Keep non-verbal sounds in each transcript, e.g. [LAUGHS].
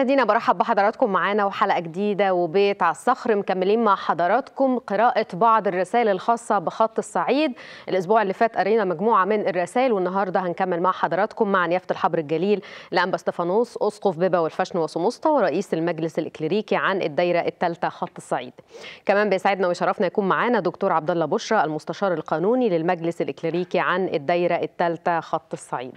مشاهدينا برحب بحضراتكم معانا وحلقه جديده وبيت على الصخر مكملين مع حضراتكم قراءه بعض الرسائل الخاصه بخط الصعيد الاسبوع اللي فات قرينا مجموعه من الرسائل والنهارده هنكمل مع حضراتكم مع نيافه الحبر الجليل لانبا استفانوس اسقف بيبا والفشن وسموسطه ورئيس المجلس الاكليريكي عن الدايره الثالثه خط الصعيد كمان بيسعدنا ويشرفنا يكون معانا دكتور عبد الله بشرى المستشار القانوني للمجلس الاكليريكي عن الدايره الثالثه خط الصعيد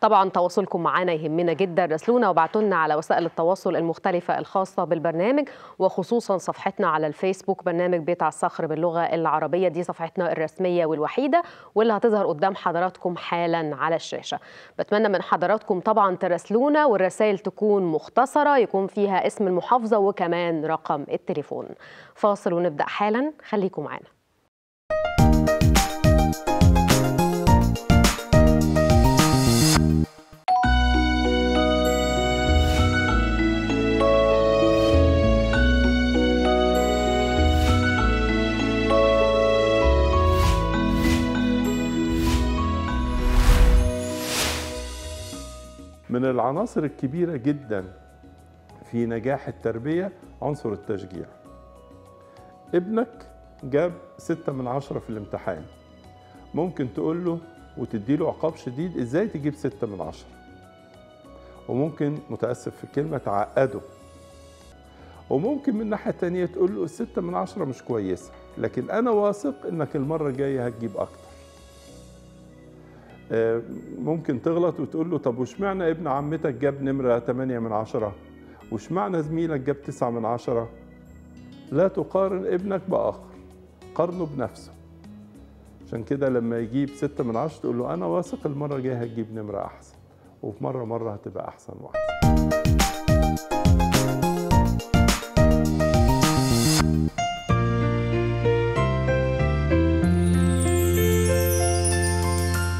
طبعا تواصلكم معنا يهمنا جدا راسلونا وبعتونا لنا على وسائل التواصل المختلفه الخاصه بالبرنامج وخصوصا صفحتنا على الفيسبوك برنامج بيت على الصخر باللغه العربيه دي صفحتنا الرسميه والوحيده واللي هتظهر قدام حضراتكم حالا على الشاشه بتمنى من حضراتكم طبعا تراسلونا والرسائل تكون مختصره يكون فيها اسم المحافظه وكمان رقم التليفون فاصل ونبدا حالا خليكم معانا من العناصر الكبيرة جدا في نجاح التربية عنصر التشجيع ابنك جاب ستة من عشرة في الامتحان ممكن تقول له وتديله عقاب شديد ازاي تجيب ستة من عشرة وممكن متأسف في الكلمة تعقده وممكن من ناحية تانية تقول له الستة من عشرة مش كويسة لكن أنا واثق إنك المرة الجاية هتجيب أكتر آه، ممكن تغلط وتقول له طب واشمعنى ابن عمتك جاب نمرة 8 من عشرة واشمعنى زميلك جاب 9 من عشرة لا تقارن ابنك بآخر قارنه بنفسه عشان كده لما يجيب 6 من عشرة تقول له أنا واثق المرة الجاية هتجيب نمرة أحسن وفي مرة مرة هتبقى أحسن وأحسن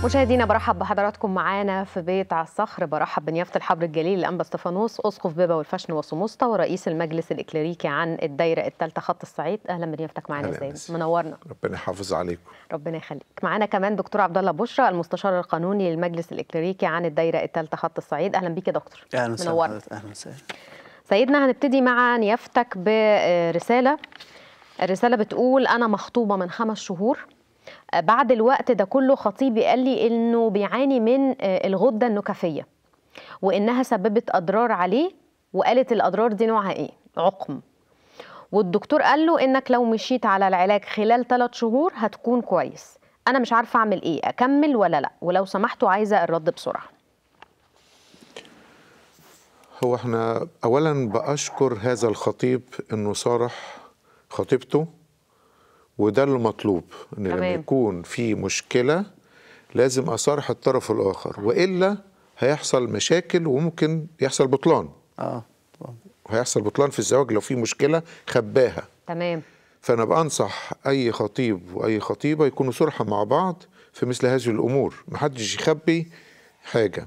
مشاهدينا برحب بحضراتكم معانا في بيت على الصخر برحب بنيافه الحبر الجليل الانبا استفانوس اسقف بيبا والفشن وسموسطه ورئيس المجلس الاكليريكي عن الدايره الثالثه خط الصعيد اهلا بنيافتك معانا ازاي منورنا ربنا يحافظ عليكم ربنا يخليك معانا كمان دكتور عبد الله بشرى المستشار القانوني للمجلس الاكليريكي عن الدايره الثالثه خط الصعيد اهلا بيك يا دكتور اهلا وسهلا اهلا وسهلا سيدنا هنبتدي مع نيافتك برساله الرساله بتقول انا مخطوبه من خمس شهور بعد الوقت ده كله خطيبي قال لي انه بيعاني من آه، الغده النكفيه وانها سببت اضرار عليه وقالت الاضرار دي نوعها ايه عقم والدكتور قال له انك لو مشيت على العلاج خلال 3 شهور هتكون كويس انا مش عارفه اعمل ايه اكمل ولا لا ولو سمحتوا عايزه الرد بسرعه هو احنا اولا باشكر هذا الخطيب انه صارح خطيبته وده المطلوب ان لما يكون في مشكله لازم اصارح الطرف الاخر والا هيحصل مشاكل وممكن يحصل بطلان اه هيحصل بطلان في الزواج لو في مشكله خباها تمام فانا بانصح اي خطيب واي خطيبه يكونوا صرحه مع بعض في مثل هذه الامور محدش يخبي حاجه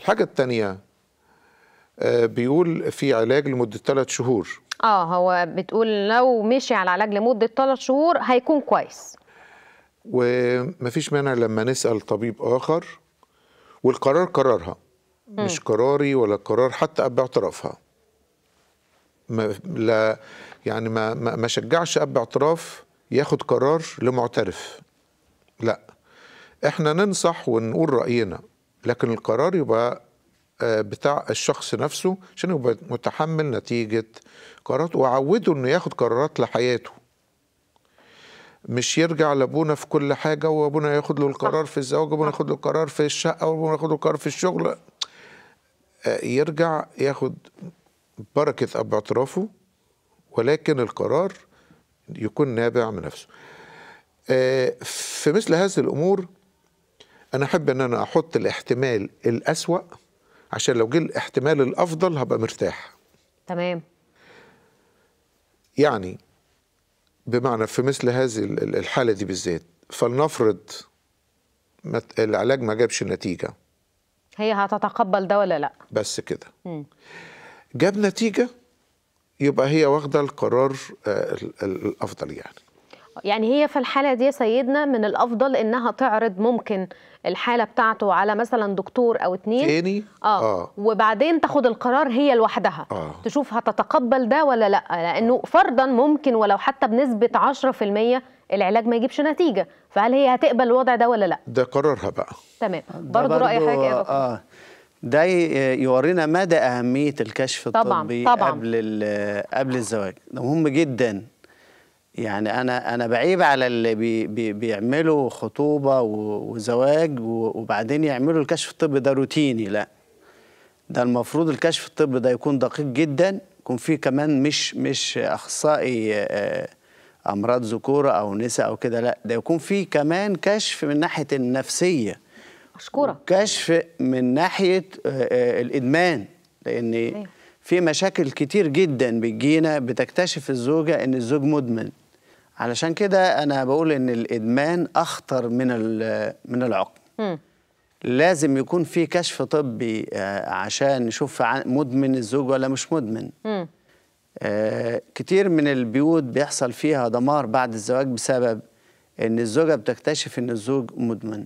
الحاجه الثانيه آه، بيقول في علاج لمده ثلاث شهور اه هو بتقول لو مشي على العلاج لمده ثلاث شهور هيكون كويس ومفيش مانع لما نسال طبيب اخر والقرار قرارها م. مش قراري ولا قرار حتى اعترافها ما لا يعني ما ما شجعش اب اعتراف ياخد قرار لمعترف لا احنا ننصح ونقول راينا لكن القرار يبقى آه، بتاع الشخص نفسه عشان يبقى متحمل نتيجة قراراته وعوده انه ياخد قرارات لحياته مش يرجع لابونا في كل حاجة وابونا ياخد له القرار في الزواج وابونا ياخد له القرار في الشقة وابونا ياخد له القرار في الشغل آه، يرجع ياخد بركة أب اعترافه ولكن القرار يكون نابع من نفسه آه، في مثل هذه الأمور أنا أحب أن أنا أحط الاحتمال الأسوأ عشان لو جه الاحتمال الافضل هبقى مرتاح تمام يعني بمعنى في مثل هذه الحاله دي بالذات فلنفرض العلاج ما جابش نتيجه هي هتتقبل ده ولا لا بس كده جاب نتيجه يبقى هي واخده القرار آه، الافضل يعني يعني هي في الحالة دي سيدنا من الأفضل إنها تعرض ممكن الحالة بتاعته على مثلا دكتور أو اتنين تاني آه. آه. وبعدين تاخد القرار هي لوحدها آه. تشوف هتتقبل ده ولا لأ لأنه فرضا ممكن ولو حتى بنسبة 10% العلاج ما يجيبش نتيجة فهل هي هتقبل الوضع ده ولا لأ ده قرارها بقى تمام برضو, برضو رأي حاجة يا دكتور آه. ده يورينا مدى أهمية الكشف الطبي طبعًا. قبل قبل الزواج ده مهم جدا يعني انا انا بعيب على اللي بي بي بيعملوا خطوبه وزواج وبعدين يعملوا الكشف الطبي ده روتيني لا ده المفروض الكشف الطبي ده يكون دقيق جدا يكون فيه كمان مش مش اخصائي آه، امراض ذكوره او نساء او كده لا ده يكون فيه كمان كشف من ناحيه النفسيه مشكوره كشف من ناحيه آه، آه، الادمان لان في مشاكل كتير جدا بتجينا بتكتشف الزوجه ان الزوج مدمن علشان كده انا بقول ان الادمان اخطر من من العقم لازم يكون في كشف طبي آه، عشان نشوف مدمن الزوج ولا مش مدمن آه، كتير من البيوت بيحصل فيها دمار بعد الزواج بسبب ان الزوجه بتكتشف ان الزوج مدمن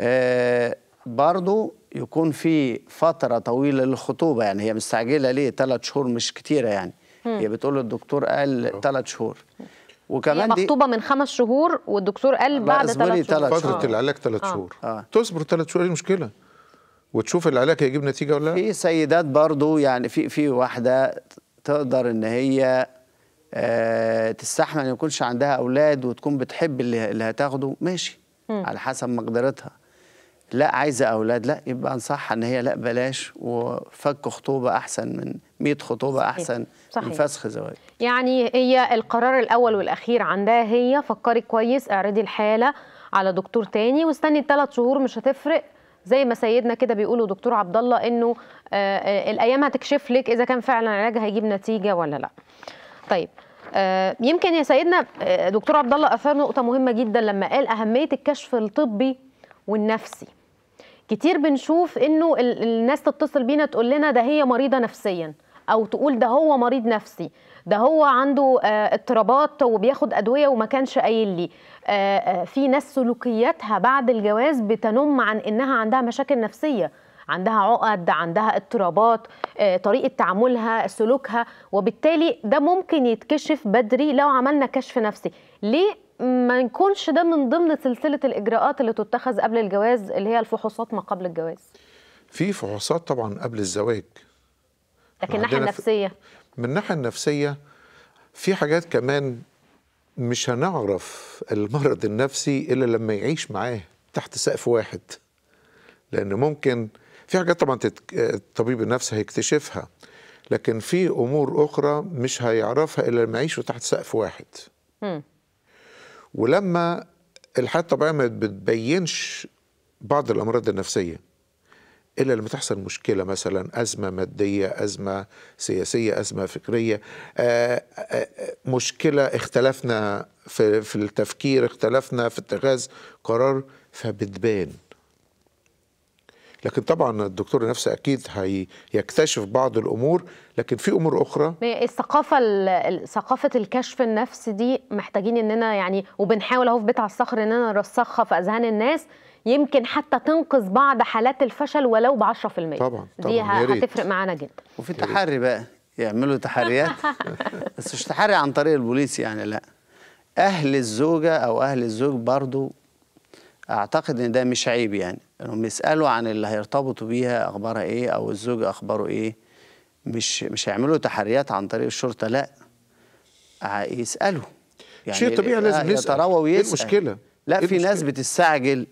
آه، برضو يكون في فتره طويله للخطوبه يعني هي مستعجله ليه ثلاث شهور مش كتيره يعني هي بتقول الدكتور قال ثلاث شهور وكمان هي مخطوبه من خمس شهور والدكتور قال بعد ثلاث إيه؟ شهور فتره آه. العلاج ثلاث آه. شهور آه. تصبر ثلاث شهور ايه المشكله وتشوف العلاج هيجيب نتيجه ولا لا في سيدات برضو يعني في في واحده تقدر ان هي آه تستحمل ان يكونش عندها اولاد وتكون بتحب اللي, اللي هتاخده ماشي م. على حسب مقدرتها لا عايزه اولاد لا يبقى انصحها ان هي لا بلاش وفك خطوبه احسن من 100 خطوبه صحيح. احسن صحيح. من فسخ زواج يعني هي القرار الاول والاخير عندها هي فكري كويس اعرضي الحاله على دكتور تاني واستني الثلاث شهور مش هتفرق زي ما سيدنا كده بيقولوا دكتور عبد الله انه آه، آه، الايام هتكشف لك اذا كان فعلا العلاج هيجيب نتيجه ولا لا طيب آه، يمكن يا سيدنا دكتور عبد الله اثار نقطه مهمه جدا لما قال اهميه الكشف الطبي والنفسي كتير بنشوف انه الناس تتصل بينا تقول لنا ده هي مريضه نفسيا او تقول ده هو مريض نفسي ده هو عنده آه، اضطرابات وبياخد ادويه وما كانش قايل لي آه، آه، في ناس سلوكياتها بعد الجواز بتنم عن انها عندها مشاكل نفسيه عندها عقد عندها اضطرابات طريقه تعاملها سلوكها وبالتالي ده ممكن يتكشف بدري لو عملنا كشف نفسي ليه ما نكونش ده من ضمن سلسله الاجراءات اللي تتخذ قبل الجواز اللي هي الفحوصات ما قبل الجواز في فحوصات طبعا قبل الزواج لكن الناحيه النفسيه من الناحيه النفسيه في حاجات كمان مش هنعرف المرض النفسي الا لما يعيش معاه تحت سقف واحد لان ممكن في حاجات طبعا الطبيب النفسي هيكتشفها لكن في امور اخرى مش هيعرفها الا لما يعيشوا تحت سقف واحد م. ولما الحياه الطبيعيه ما بتبينش بعض الامراض النفسيه إلا لما تحصل مشكلة مثلا أزمة مادية أزمة سياسية أزمة فكرية آه، آه، آه، مشكلة اختلفنا في, في التفكير اختلفنا في اتخاذ قرار فبتبان لكن طبعا الدكتور نفسه اكيد هيكتشف بعض الامور لكن في امور اخرى الثقافه ثقافه الكشف النفسي دي محتاجين اننا يعني وبنحاول اهو في بيت على الصخر اننا نرسخها في اذهان الناس يمكن حتى تنقذ بعض حالات الفشل ولو ب 10% طبعا, طبعا دي هتفرق معانا جدا وفي تحري بقى يعملوا تحريات [LAUGHS] بس مش تحري عن طريق البوليس يعني لا اهل الزوجه او اهل الزوج برضو اعتقد ان ده مش عيب يعني انهم يسالوا عن اللي هيرتبطوا بيها اخبارها ايه او الزوج اخباره ايه مش مش هيعملوا تحريات عن طريق الشرطه لا يسالوا يعني شيء طبيعي لازم يسال إيه ويسال المشكله لا إيه في ناس بتستعجل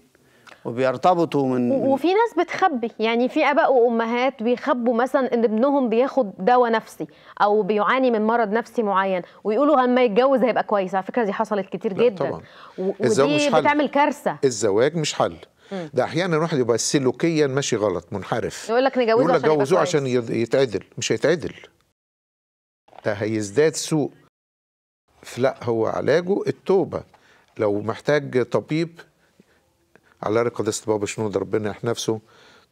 وبيرتبطوا من وفي ناس بتخبي يعني في اباء وامهات بيخبوا مثلا ان ابنهم بياخد دواء نفسي او بيعاني من مرض نفسي معين ويقولوا لما يتجوز هيبقى كويس على فكره دي حصلت كتير جدا طبعا. ودي مش حل. بتعمل كارثه الزواج مش حل مم. ده احيانا الواحد يبقى سلوكيا ماشي غلط منحرف يقول لك نجوزه عشان, جوزوه عشان يتعدل مش هيتعدل ده هيزداد سوء فلا هو علاجه التوبه لو محتاج طبيب على رأي قداسة بابا شنود ربنا يحيي نفسه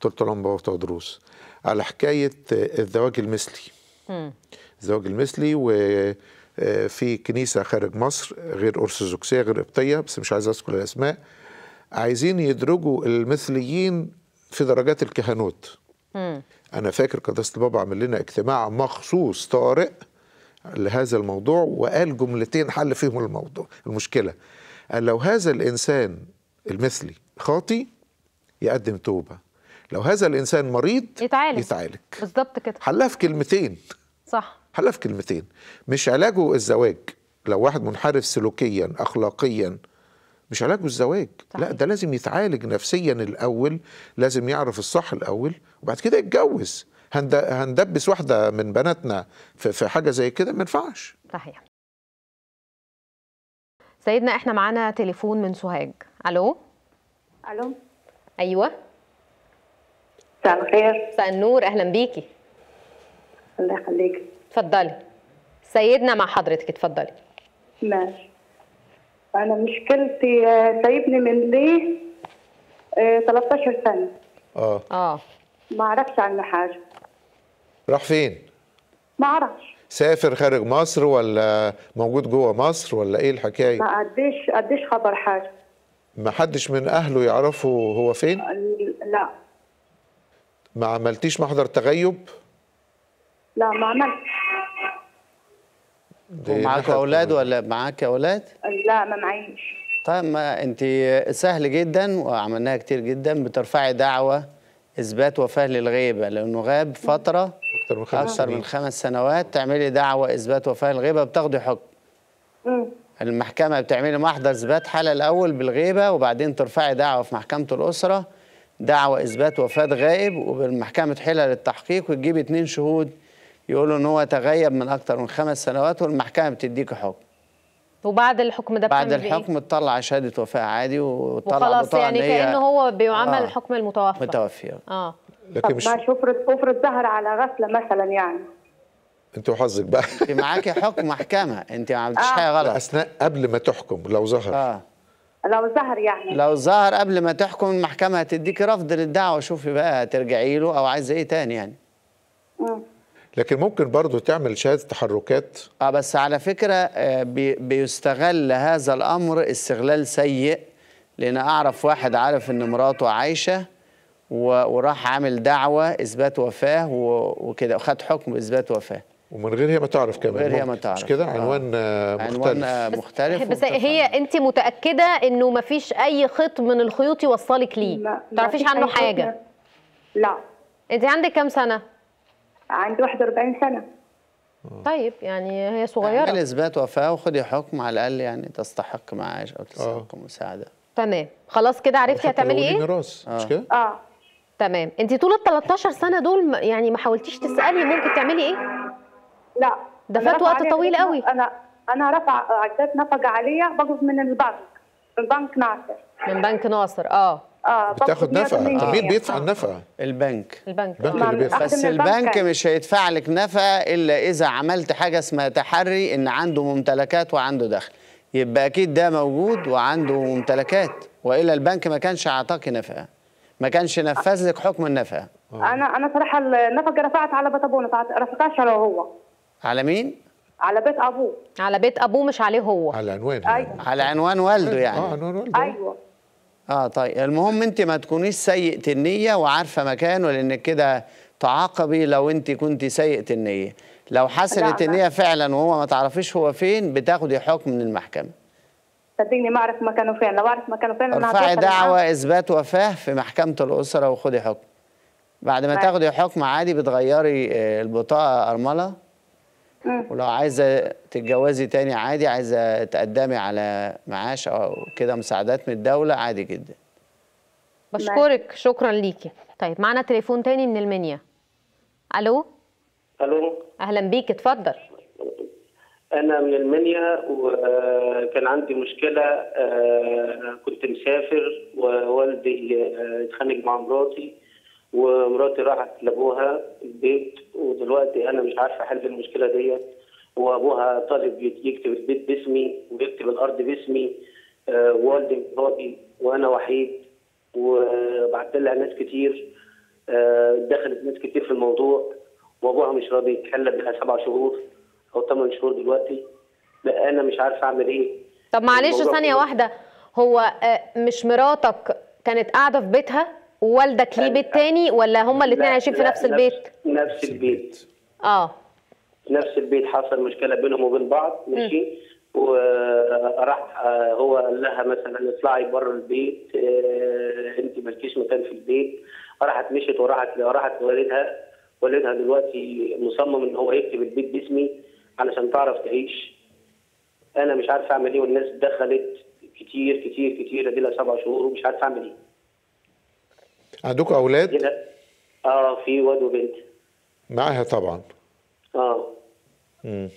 طولت العمر بابا دروس على حكاية آه، الزواج المثلي الزواج المثلي وفي آه، كنيسة خارج مصر غير أرثوذكسية غير قبطية بس مش عايز أذكر الأسماء عايزين يدرجوا المثليين في درجات الكهنوت أنا فاكر قداسة البابا عمل لنا اجتماع مخصوص طارئ لهذا الموضوع وقال جملتين حل فيهم الموضوع المشكلة قال لو هذا الإنسان المثلي خاطي يقدم توبه لو هذا الانسان مريض يتعالج يتعالج بالظبط كده حلها في كلمتين صح حلها في كلمتين مش علاجه الزواج لو واحد منحرف سلوكيا اخلاقيا مش علاجه الزواج صحيح. لا ده لازم يتعالج نفسيا الاول لازم يعرف الصح الاول وبعد كده يتجوز هندبس واحده من بناتنا في حاجه زي كده ما ينفعش صحيح سيدنا احنا معانا تليفون من سوهاج الو الو ايوه مساء الخير مساء النور اهلا بيكي الله يخليكي اتفضلي سيدنا مع حضرتك اتفضلي ماشي انا مشكلتي آه، سايبني من ليه 13 آه، سنه اه اه ما اعرفش عنه حاجه راح فين ما اعرفش سافر خارج مصر ولا موجود جوه مصر ولا ايه الحكايه ما قديش قديش خبر حاجه ما حدش من اهله يعرفه هو فين لا ما عملتيش محضر تغيب لا ما عملت ومعاك اولاد ولا معاك اولاد لا ما معيش طيب ما انت سهل جدا وعملناها كتير جدا بترفعي دعوه اثبات وفاه للغيبه لانه غاب فتره اكتر من خمس, أكتر من خمس سنوات تعملي دعوه اثبات وفاه للغيبه بتاخدي حكم المحكمه بتعملي محضر اثبات حاله الاول بالغيبه وبعدين ترفعي دعوه في محكمه الاسره دعوة اثبات وفاه غائب وبالمحكمه حيلة للتحقيق وتجيب اتنين شهود يقولوا ان هو تغيب من اكتر من خمس سنوات والمحكمه بتديكي حكم وبعد الحكم ده بعد الحكم إيه؟ تطلع شهاده وفاه عادي وتطلع وخلاص يعني كانه هو بيعمل آه حكم المتوفى متوفي اه لكن مش افرض افرض ظهر على غفله مثلا يعني انت وحظك بقى انت معاكي حكم محكمه انت ما عملتيش آه. حاجه غلط اثناء قبل ما تحكم لو ظهر اه لو ظهر يعني لو ظهر قبل ما تحكم المحكمه هتديكي رفض للدعوه شوفي بقى هترجعي له او عايزه ايه تاني يعني مم. لكن ممكن برضه تعمل شهاده تحركات اه بس على فكره آه، بيستغل هذا الامر استغلال سيء لان اعرف واحد عارف ان مراته عايشه وراح عامل دعوه اثبات وفاه وكده وخد حكم اثبات وفاه ومن غير هي ما تعرف كمان غير هي ما تعرف مش كده عنوان آه. مختلف عنوان آه، مختلف بس, هي انت متاكده انه ما فيش اي خيط من الخيوط يوصلك ليه ما تعرفيش عنه حاجه لا انت عندك كام سنه عندي 41 سنه طيب يعني هي صغيره اعمل يعني اثبات وفاه وخدي حكم على الاقل يعني تستحق معاش او تستحق آه. مساعده تمام خلاص كده عرفتي هتعملي ايه؟ ميراث مش كده؟ اه تمام انت طول ال 13 سنه دول يعني ما حاولتيش تسالي ممكن تعملي ايه؟ لا ده فات وقت طويل قوي انا انا رفع عدات نفقه عليا باخد من البنك من بنك ناصر من بنك ناصر اه اه بتاخد نفقه طب مين بيدفع النفقه البنك البنك, البنك اللي بيدفع بس البنك مش هيدفع لك نفقه الا اذا عملت حاجه اسمها تحري ان عنده ممتلكات وعنده دخل يبقى اكيد ده موجود وعنده ممتلكات والا البنك ما كانش اعطاك نفقه ما كانش نفذ لك حكم النفقه انا انا صراحه النفقه رفعت على بطابونه رفعتها رفعتهاش على هو على مين؟ على بيت ابوه على بيت ابوه مش عليه هو على عنوان أيوة. على عنوان والده يعني اه عنوان والده ايوه اه طيب المهم انت ما تكونيش سيئه النيه وعارفه مكانه لانك كده تعاقبي لو انت كنت سيئه النيه لو حصلت النيه فعلا وهو ما تعرفيش هو فين بتاخدي حكم من المحكمه صدقني ما اعرف مكانه فين لو اعرف مكانه فين ارفعي دعوى اثبات وفاه في محكمه الاسره وخدي حكم بعد ما أيوه. تاخدي حكم عادي بتغيري آه، البطاقه ارمله ولو عايزه تتجوزي تاني عادي عايزه تقدمي على معاش او كده مساعدات من الدوله عادي جدا بشكرك شكرا ليكي طيب معنا تليفون تاني من المنيا الو الو اهلا بيك اتفضل انا من المنيا وكان عندي مشكله آه، كنت مسافر ووالدي آه، اتخانق مع مراتي ومراتي راحت لابوها البيت ودلوقتي انا مش عارفه احل المشكله ديت وابوها طالب يكتب البيت باسمي ويكتب الارض باسمي ووالدي آه، والدي وانا وحيد وبعت لها ناس كتير آه، دخلت ناس كتير في الموضوع وابوها مش راضي يتحل بقى سبع شهور او ثمان شهور دلوقتي لا انا مش عارفه اعمل ايه طب معلش ثانيه واحده هو آه، مش مراتك كانت قاعده في بيتها ووالدك ليه بيت تاني ولا هما الاثنين عايشين في نفس البيت؟ نفس البيت اه نفس البيت حصل مشكله بينهم وبين بعض ماشي وراح آه، هو قال لها مثلا اطلعي بره البيت آه، انت مالكيش مكان في البيت راحت مشيت وراحت راحت لوالدها والدها دلوقتي مصمم ان هو يكتب البيت باسمي علشان تعرف تعيش انا مش عارف اعمل ايه والناس دخلت كتير كتير كتير ادي لها سبع شهور ومش عارف اعمل ايه عندكم اولاد؟ اه في واد وبنت معاها طبعا اه امم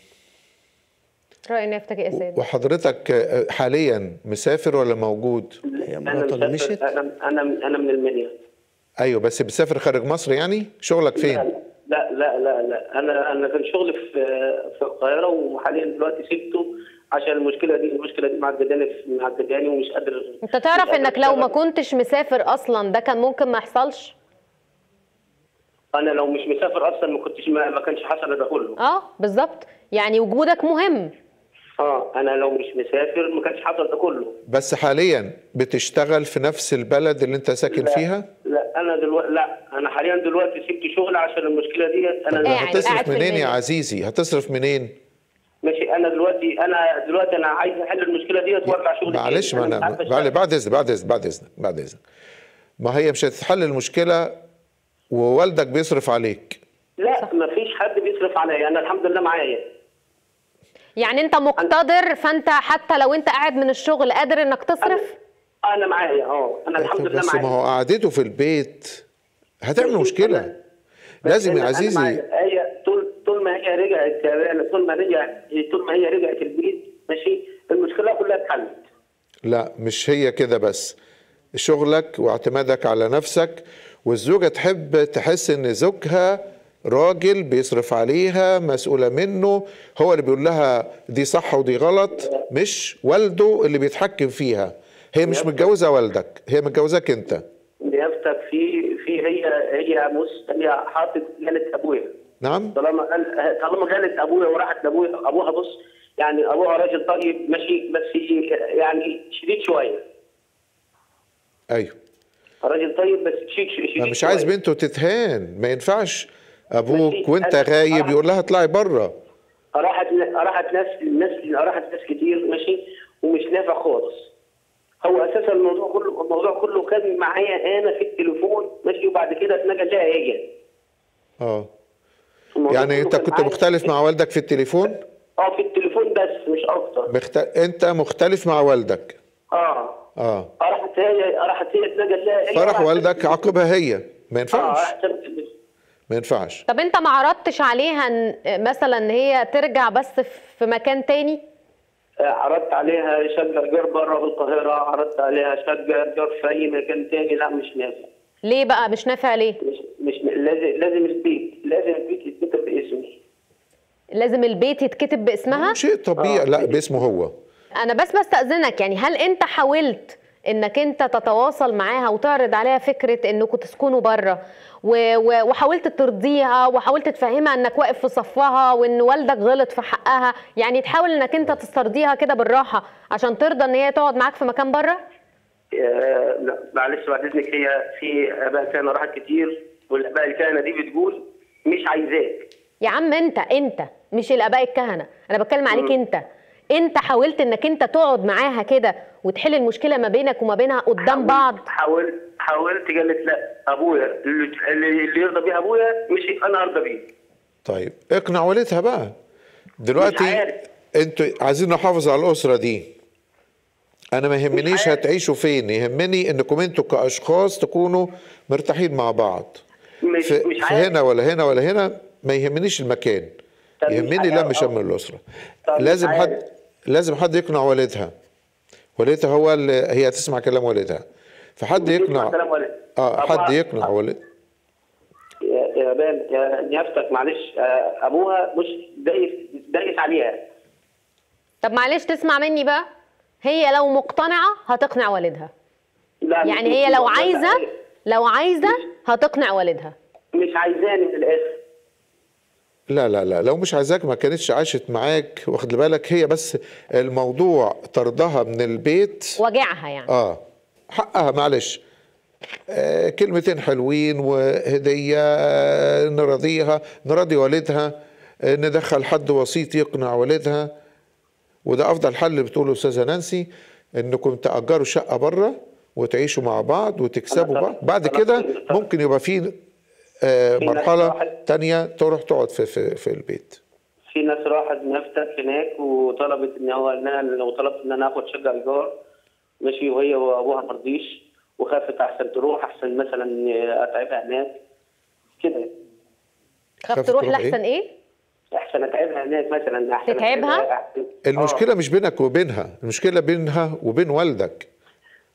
راينا يفتكر يا اسامي وحضرتك آه، حاليا مسافر ولا موجود؟ هي اللي مشيت؟ انا انا انا من المنيا ايوه بس بتسافر خارج مصر يعني؟ شغلك فين؟ لا لا لا لا انا انا كان شغلي في آه، في القاهره وحاليا دلوقتي سبته عشان المشكله دي المشكله دي معقداني معقداني ومش قادر انت تعرف انك لو ما كنتش مسافر اصلا ده كان ممكن ما يحصلش انا لو مش مسافر اصلا ما كنتش ما, ما كانش حصل ده كله اه بالظبط يعني وجودك مهم اه انا لو مش مسافر ما كانش حصل ده كله بس حاليا بتشتغل في نفس البلد اللي انت ساكن لا فيها لا انا دلوقتي لا انا حاليا دلوقتي سبت شغل عشان المشكله دي انا هتصرف منين يا عزيزي هتصرف منين ماشي انا دلوقتي انا دلوقتي انا عايز احل المشكله دي واتوقع شغلي معلش ما انا, بعد بعد اذنك بعد اذنك بعد اذنك بعد اذنك ما هي مش هتتحل المشكله ووالدك بيصرف عليك لا ما فيش حد بيصرف عليا انا الحمد لله معايا يعني انت مقتدر فانت حتى لو انت قاعد من الشغل قادر انك تصرف أنا معايا اه انا الحمد طيب، لله معايا بس ما هو قعدته في البيت هتعمل مشكله لازم يا عزيزي هي رجعت ثم رجعت ثم هي رجعت البيت ماشي المشكله كلها اتحلت لا مش هي كده بس شغلك واعتمادك على نفسك والزوجة تحب تحس ان زوجها راجل بيصرف عليها مسؤولة منه هو اللي بيقول لها دي صح ودي غلط مش والده اللي بيتحكم فيها هي مش متجوزة والدك هي متجوزاك انت بيفتك في في هي هي بص هي حاطط جلد ابويا نعم طالما قال طالما قالت ابويا وراحت لابويا ابوها بص يعني ابوها راجل طيب ماشي بس يعني شديد شويه ايوه راجل طيب بس شديد شديد مش شوية. عايز بنته تتهان ما ينفعش ابوك وانت غايب يقول لها اطلعي بره راحت راحت ناس ناس راحت ناس كتير ماشي ومش نافع خالص هو اساسا الموضوع كله الموضوع كله كان معايا انا في التليفون ماشي وبعد كده اتنقل لها هي اه يعني انت كنت مختلف مع والدك في التليفون؟ اه في التليفون بس مش اكتر مخت... انت مختلف مع والدك اه اه راحت هي راحت هي تلاقي فرح والدك عاقبها هي ما ينفعش اه ما ينفعش طب انت ما عرضتش عليها مثلا ان هي ترجع بس في مكان تاني؟ آه، عرضت عليها شقه جار بره بالقاهره القاهره عرضت عليها شقه جار في اي مكان تاني لا مش نافع ليه بقى مش نافع ليه؟ مش مش لازم لازم البيت لازم البيت يتكتب باسمي لازم البيت يتكتب باسمها؟ شيء طبيعي آه. لا باسمه هو انا بس بستأذنك يعني هل انت حاولت انك انت تتواصل معاها وتعرض عليها فكره انكم تسكنوا بره وحاولت ترضيها وحاولت تفهمها انك واقف في صفها وان والدك غلط في حقها يعني تحاول انك انت تسترضيها كده بالراحه عشان ترضى ان هي تقعد معاك في مكان بره آه، معلش بعد اذنك هي في اباء كان راحت كتير والاباء الكهنه دي بتقول مش عايزاك يا عم انت انت مش الاباء الكهنه انا بتكلم عليك انت انت حاولت انك انت تقعد معاها كده وتحل المشكله ما بينك وما بينها قدام حاول بعض حاولت حاولت قالت لا ابويا اللي يرضى بيه ابويا مش انا ارضى بيه طيب اقنع والدها بقى دلوقتي انتوا عايزين نحافظ على الاسره دي انا ما يهمنيش هتعيشوا فين يهمني انكم انتوا كاشخاص تكونوا مرتاحين مع بعض مش في, في هنا ولا هنا ولا هنا ما يهمنيش المكان يهمني لم شمل الاسره لازم حد لازم حد يقنع والدها والدها هو اللي هي تسمع كلام والدها فحد يقنع اه حد يقنع والد يا بان يا نفسك معلش آه، ابوها مش دايس دايس عليها طب معلش تسمع مني بقى هي لو مقتنعه هتقنع والدها لا يعني هي لو عايزه لو عايزه هتقنع والدها مش عايزاني في الاخر لا لا لا لو مش عايزاك ما كانتش عاشت معاك واخد بالك هي بس الموضوع طردها من البيت وجعها يعني اه حقها معلش آه كلمتين حلوين وهديه آه نراضيها نراضي والدها آه ندخل حد وسيط يقنع والدها وده افضل حل بتقوله الاستاذه نانسي انكم تاجروا شقه بره وتعيشوا مع بعض وتكسبوا بعض بعد كده ممكن يبقى في آه، مرحله تانية تروح تقعد في, في في البيت في ناس راحت نفتت هناك وطلبت ان هو ان انا طلبت ان انا اخد شقه ايجار ماشي وهي وابوها ما رضيش وخافت احسن تروح احسن مثلا اتعبها هناك كده يعني. خاف تروح لاحسن ايه؟, إيه؟ احسن اتعبها هناك مثلا احسن تتعبها؟ المشكله آه. مش بينك وبينها المشكله بينها وبين والدك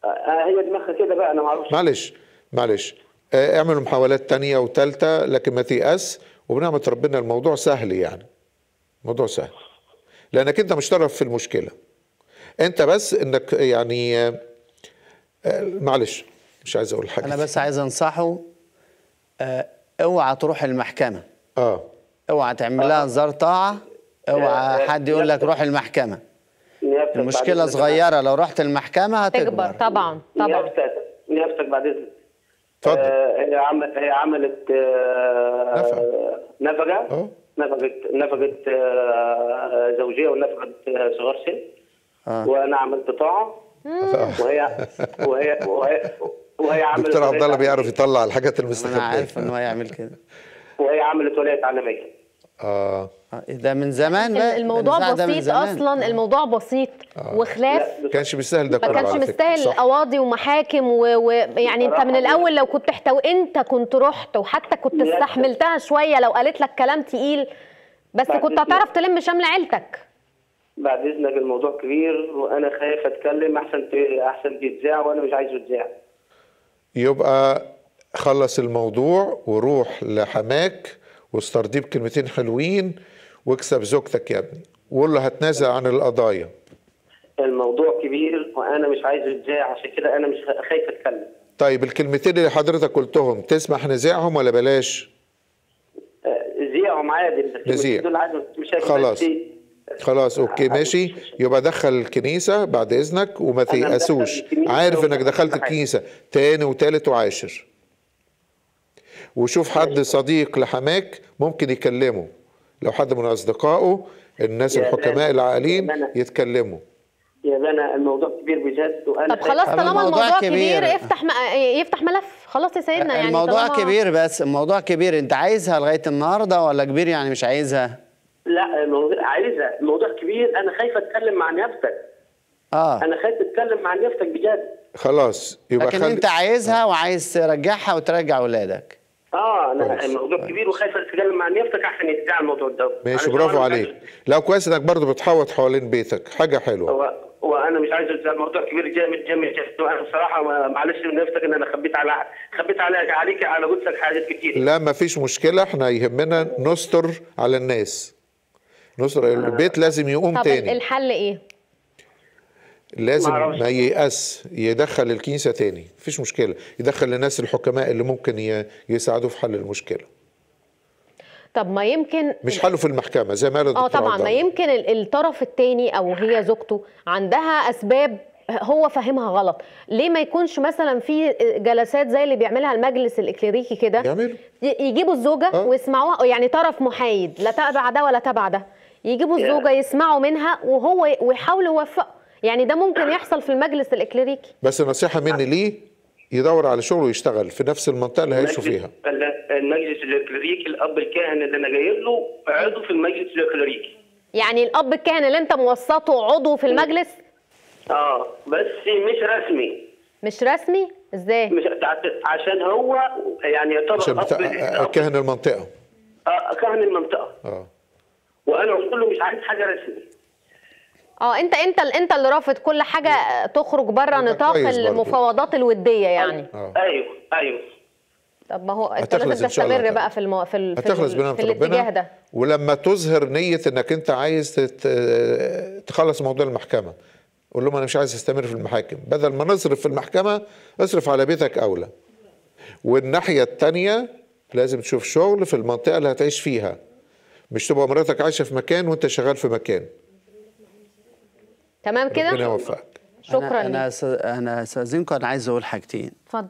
آه، آه، هي دماغها كده بقى انا ما اعرفش معلش معلش اعملوا محاولات تانية وتالتة لكن ما تيأس وبنعمة ربنا الموضوع سهل يعني موضوع سهل لانك انت مش طرف في المشكله انت بس انك يعني معلش مش عايز اقول حاجه انا بس عايز انصحه اوعى تروح المحكمه اه اوعى تعمل لها انذار طاعه اوعى حد يقول لك روح المحكمه المشكله صغيره لو رحت المحكمه هتكبر تكبر طبعا طبعا نفسك بعد اذنك اتفضل آه، هي عملت هي آه، عملت نفقه نفقت نفقت آه، زوجيه ونفقت صغار سن وانا عملت طاعه وهي وهي وهي وهي عملت دكتور عبد الله بيعرف يطلع الحاجات المستخبيه انا عارف ان هو يعمل كده وهي عملت ولايه تعليميه آه. اه ده من زمان بقى الموضوع بسيط اصلا آه. الموضوع بسيط آه. وخلاف ما كانش بيستاهل ده ما كانش مستاهل قواضي ومحاكم ويعني و... يعني انت من الاول لو كنت احتو انت كنت رحت وحتى كنت استحملتها شويه لو قالت لك كلام تقيل بس كنت هتعرف تلم شمل عيلتك بعد اذنك الموضوع كبير وانا خايف اتكلم احسن احسن تتذاع وانا مش عايزه يتذاع يبقى خلص الموضوع وروح لحماك واسترضيه بكلمتين حلوين واكسب زوجتك يا ابني وقول له هتنازل عن القضايا الموضوع كبير وانا مش عايز نزاع عشان كده انا مش خايف اتكلم طيب الكلمتين اللي حضرتك قلتهم تسمح نزاعهم ولا بلاش؟ آه، زيعهم عادي نزيع دول آه، عادي مش خلاص خلاص اوكي ماشي يبقى دخل الكنيسه بعد اذنك وما تيأسوش عارف انك دخلت الكنيسه تاني وتالت وعاشر وشوف حد صديق لحماك ممكن يكلمه لو حد من اصدقائه الناس الحكماء العاقلين يتكلموا يا بنا الموضوع كبير بجد وانا طب خلاص طالما الموضوع, الموضوع كبير, كبير افتح م... يفتح ملف خلاص يا سيدنا يعني الموضوع طالما... كبير بس الموضوع كبير انت عايزها لغايه النهارده ولا كبير يعني مش عايزها؟ لا الموضوع عايزها الموضوع كبير انا خايف اتكلم مع نفسك اه انا خايف اتكلم مع نفسك بجد خلاص يبقى لكن خل... انت عايزها وعايز ترجعها وترجع اولادك اه انا الموضوع يعني كبير وخايف اتكلم مع نفسك احسن يتباع الموضوع ده ماشي برافو عليك لا كويس انك برضه بتحوط حوالين بيتك حاجه حلوه هو وانا مش عايز الموضوع كبير جامد جامد انا بصراحه معلش من نفسك ان انا خبيت على خبيت على عليك على جثتك حاجات كتير لا ما فيش مشكله احنا يهمنا نستر على الناس نصر آه. البيت لازم يقوم طب تاني طب الحل ايه؟ لازم ما ييأس يدخل الكنيسه تاني مفيش مشكله يدخل الناس الحكماء اللي ممكن يساعدوا في حل المشكله طب ما يمكن مش حله في المحكمه زي ما قال اه طبعا ما يمكن الطرف الثاني او هي زوجته عندها اسباب هو فاهمها غلط ليه ما يكونش مثلا في جلسات زي اللي بيعملها المجلس الاكليريكي كده يجيبوا الزوجه آه. ويسمعوها يعني طرف محايد لا تبع ده ولا تبع ده يجيبوا الزوجه يسمعوا منها وهو ويحاولوا يوفقوا يعني ده ممكن يحصل في المجلس الاكليريكي بس نصيحه مني ليه يدور على شغل ويشتغل في نفس المنطقه اللي هيعيشوا فيها المجلس الاكليريكي الاب الكاهن اللي انا جايب له عضو في المجلس الاكليريكي يعني الاب الكاهن اللي انت موسطه عضو في المجلس اه بس مش رسمي مش رسمي ازاي مش عشان هو يعني يعتبر عشان بتاع آه، آه، كاهن المنطقه اه كاهن المنطقه اه وانا قلت له مش عايز حاجه رسمي اه انت انت انت اللي رافض كل حاجه تخرج بره نطاق المفاوضات الوديه يعني ايوه ايوه, أيوه. طب ما هو انت لازم تستمر طيب. بقى في المو... في ال... هتخلص في, ال... في الاتجاه ده ولما تظهر نيه انك انت عايز تت... تخلص موضوع المحكمه قول لهم انا مش عايز استمر في المحاكم بدل ما نصرف في المحكمه اصرف على بيتك اولى والناحيه الثانيه لازم تشوف شغل في المنطقه اللي هتعيش فيها مش تبقى مراتك عايشه في مكان وانت شغال في مكان تمام كده ربنا يوفقك شكرا انا انا استاذنكم انا عايز اقول حاجتين اتفضل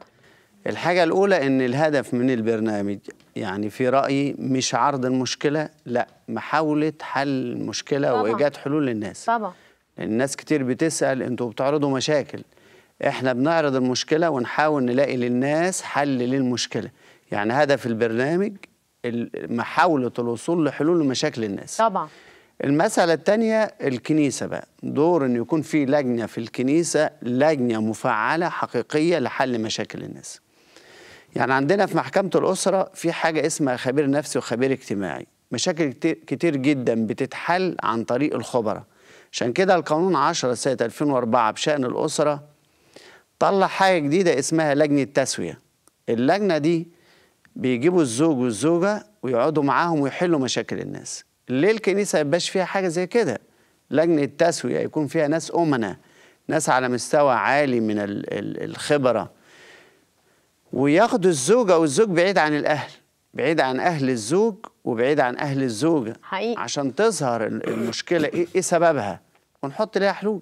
الحاجة الأولى إن الهدف من البرنامج يعني في رأيي مش عرض المشكلة لا محاولة حل المشكلة طبعا. وإيجاد حلول للناس طبعا الناس كتير بتسأل أنتوا بتعرضوا مشاكل إحنا بنعرض المشكلة ونحاول نلاقي للناس حل للمشكلة يعني هدف البرنامج محاولة الوصول لحلول لمشاكل الناس طبعا المسألة الثانية الكنيسة بقى دور أن يكون في لجنة في الكنيسة لجنة مفعلة حقيقية لحل مشاكل الناس يعني عندنا في محكمة الأسرة في حاجة اسمها خبير نفسي وخبير اجتماعي مشاكل كتير جدا بتتحل عن طريق الخبراء عشان كده القانون 10 سنة 2004 بشأن الأسرة طلع حاجة جديدة اسمها لجنة تسوية اللجنة دي بيجيبوا الزوج والزوجة ويقعدوا معاهم ويحلوا مشاكل الناس ليه الكنيسه يبقاش فيها حاجه زي كده لجنه تسويه يكون فيها ناس امنه ناس على مستوى عالي من الخبره وياخدوا الزوجه والزوج بعيد عن الاهل بعيد عن اهل الزوج وبعيد عن اهل الزوجه حقيقي. عشان تظهر المشكله إيه،, ايه, سببها ونحط لها حلول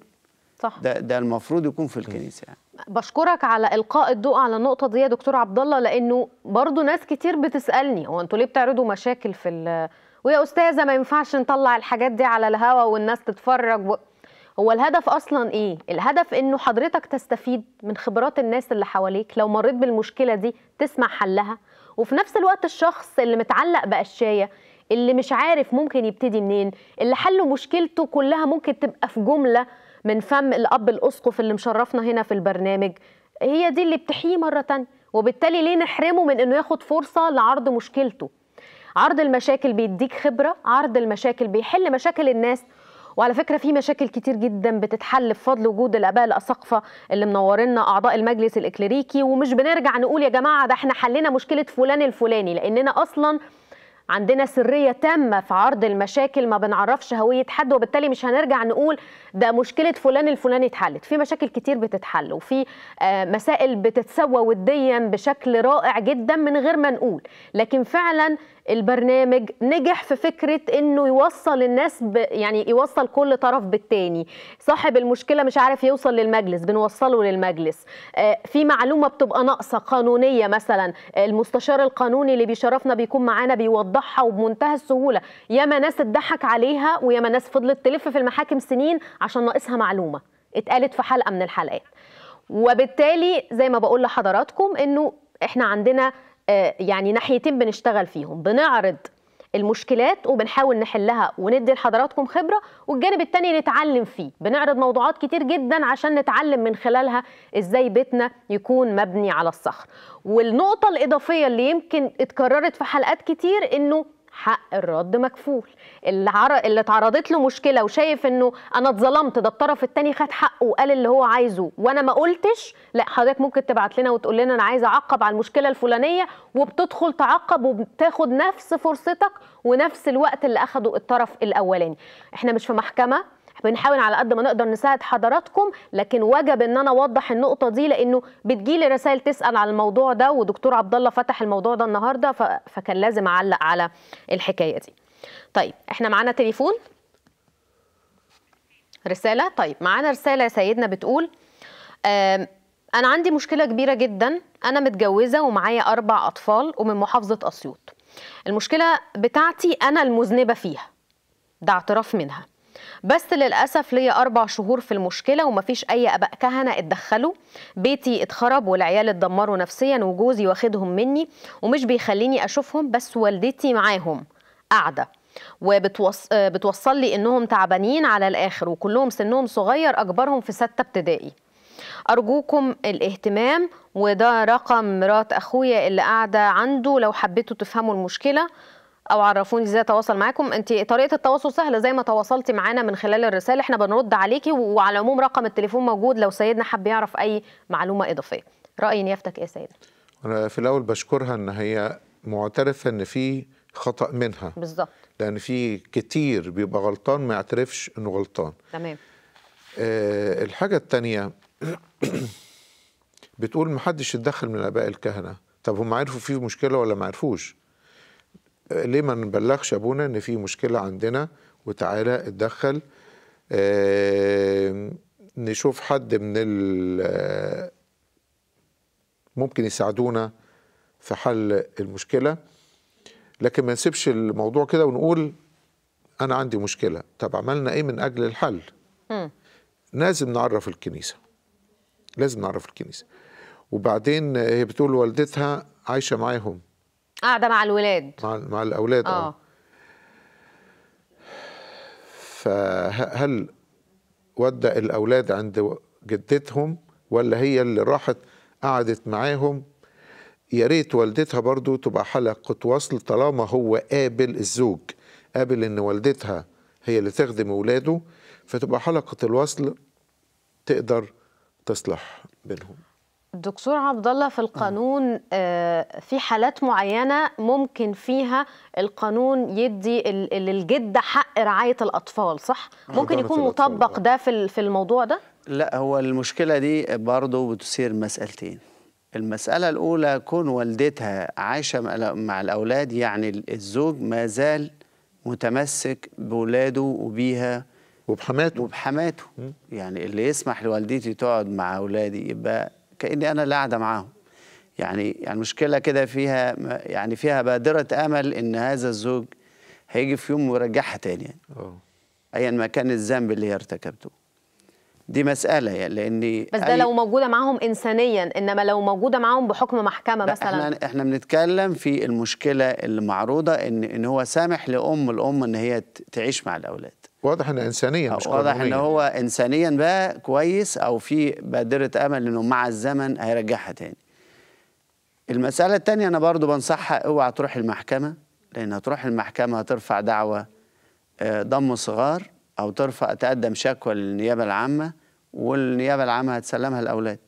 صح ده ده المفروض يكون في الكنيسه يعني. بشكرك على القاء الضوء على النقطه دي يا دكتور عبد الله لانه برضو ناس كتير بتسالني هو انتوا ليه بتعرضوا مشاكل في ويا استاذه ما ينفعش نطلع الحاجات دي على الهوا والناس تتفرج و... هو الهدف اصلا ايه الهدف انه حضرتك تستفيد من خبرات الناس اللي حواليك لو مريت بالمشكله دي تسمع حلها وفي نفس الوقت الشخص اللي متعلق باشياء اللي مش عارف ممكن يبتدي منين اللي حله مشكلته كلها ممكن تبقى في جمله من فم الاب الاسقف اللي مشرفنا هنا في البرنامج هي دي اللي بتحيه مره تانية وبالتالي ليه نحرمه من انه ياخد فرصه لعرض مشكلته عرض المشاكل بيديك خبره عرض المشاكل بيحل مشاكل الناس وعلى فكره في مشاكل كتير جدا بتتحل بفضل وجود الاباء الاساقفه اللي منورنا اعضاء المجلس الاكليريكي ومش بنرجع نقول يا جماعه ده احنا حلينا مشكله فلان الفلاني لاننا اصلا عندنا سريه تامه في عرض المشاكل ما بنعرفش هويه حد وبالتالي مش هنرجع نقول ده مشكله فلان الفلاني اتحلت في مشاكل كتير بتتحل وفي آه، مسائل بتتسوى وديا بشكل رائع جدا من غير ما نقول لكن فعلا البرنامج نجح في فكره انه يوصل الناس ب... يعني يوصل كل طرف بالتاني صاحب المشكله مش عارف يوصل للمجلس بنوصله للمجلس آه، في معلومه بتبقى ناقصه قانونيه مثلا المستشار القانوني اللي بيشرفنا بيكون معانا بيوضح بصحه وبمنتهى السهوله ياما ناس اتضحك عليها وياما ناس فضلت تلف في المحاكم سنين عشان ناقصها معلومه اتقالت في حلقه من الحلقات وبالتالي زي ما بقول لحضراتكم انه احنا عندنا آه، يعني ناحيتين بنشتغل فيهم بنعرض المشكلات وبنحاول نحلها وندي لحضراتكم خبره والجانب الثاني نتعلم فيه بنعرض موضوعات كتير جدا عشان نتعلم من خلالها ازاي بيتنا يكون مبني على الصخر والنقطه الاضافيه اللي يمكن اتكررت في حلقات كتير انه حق الرد مكفول اللي, عر... اللي اتعرضت له مشكله وشايف انه انا اتظلمت ده الطرف الثاني خد حقه وقال اللي هو عايزه وانا ما قلتش لا حضرتك ممكن تبعت لنا وتقول لنا انا عايزه اعقب على المشكله الفلانيه وبتدخل تعقب وبتاخد نفس فرصتك ونفس الوقت اللي اخده الطرف الاولاني احنا مش في محكمه بنحاول على قد ما نقدر نساعد حضراتكم لكن وجب ان انا اوضح النقطه دي لانه بتجيلي رسائل تسال على الموضوع ده ودكتور عبد الله فتح الموضوع ده النهارده فكان لازم اعلق على الحكايه دي طيب احنا معانا تليفون رساله طيب معانا رساله يا سيدنا بتقول انا عندي مشكله كبيره جدا انا متجوزه ومعايا اربع اطفال ومن محافظه اسيوط المشكله بتاعتي انا المذنبه فيها ده اعتراف منها بس للاسف ليا اربع شهور في المشكله ومفيش اي اباء كهنه اتدخلوا بيتي اتخرب والعيال اتدمروا نفسيا وجوزي واخدهم مني ومش بيخليني اشوفهم بس والدتي معاهم قاعده وبتوصل لي انهم تعبانين على الاخر وكلهم سنهم صغير اكبرهم في سته ابتدائي أرجوكم الاهتمام وده رقم مرات أخويا اللي قاعدة عنده لو حبيتوا تفهموا المشكلة او عرفوني ازاي اتواصل معاكم انت طريقه التواصل سهله زي ما تواصلتي معانا من خلال الرساله احنا بنرد عليكي وعلى العموم رقم التليفون موجود لو سيدنا حب يعرف اي معلومه اضافيه راي نيافتك ايه سيدنا انا في الاول بشكرها ان هي معترفه ان في خطا منها بالظبط لان في كتير بيبقى غلطان ما يعترفش انه غلطان تمام أه الحاجه الثانيه [CLEARS THROAT] بتقول محدش يتدخل من اباء الكهنه طب هم عرفوا في مشكله ولا ما عرفوش ليه ما نبلغش ابونا ان في مشكله عندنا وتعالى اتدخل نشوف حد من ممكن يساعدونا في حل المشكله لكن ما نسيبش الموضوع كده ونقول انا عندي مشكله طب عملنا ايه من اجل الحل لازم نعرف الكنيسه لازم نعرف الكنيسه وبعدين هي بتقول والدتها عايشه معاهم قاعده مع الولاد مع, مع الاولاد اه, آه. فهل ودى الاولاد عند جدتهم ولا هي اللي راحت قعدت معاهم يا ريت والدتها برضو تبقى حلقة وصل طالما هو قابل الزوج قابل ان والدتها هي اللي تخدم ولاده فتبقى حلقة الوصل تقدر تصلح بينهم دكتور عبد الله في القانون آه، في حالات معينه ممكن فيها القانون يدي للجده حق رعايه الاطفال صح ممكن يكون مطبق آه. ده في في الموضوع ده لا هو المشكله دي برضه بتثير مسالتين المساله الاولى كون والدتها عايشه مع الاولاد يعني الزوج ما زال متمسك بولاده وبيها وبحماته وبحماته يعني اللي يسمح لوالدتي تقعد مع اولادي يبقى كاني انا اللي قاعده معاهم يعني يعني مشكله كده فيها يعني فيها بادره امل ان هذا الزوج هيجي في يوم ويرجعها تاني يعني. ايا ما كان الذنب اللي هي ارتكبته دي مسألة يعني لاني بس ده لو موجودة معاهم إنسانيا إنما لو موجودة معاهم بحكم محكمة مثلا احنا احنا بنتكلم في المشكلة اللي معروضة إن إن هو سامح لأم الأم إن هي تعيش مع الأولاد واضح ان انسانيا مش واضح ان هو انسانيا بقى كويس او في بادره امل انه مع الزمن هيرجعها تاني المساله التانية انا برضو بنصحها اوعى تروح المحكمه لان هتروح المحكمه هترفع دعوه آه، ضم صغار او ترفع تقدم شكوى للنيابه العامه والنيابه العامه هتسلمها الاولاد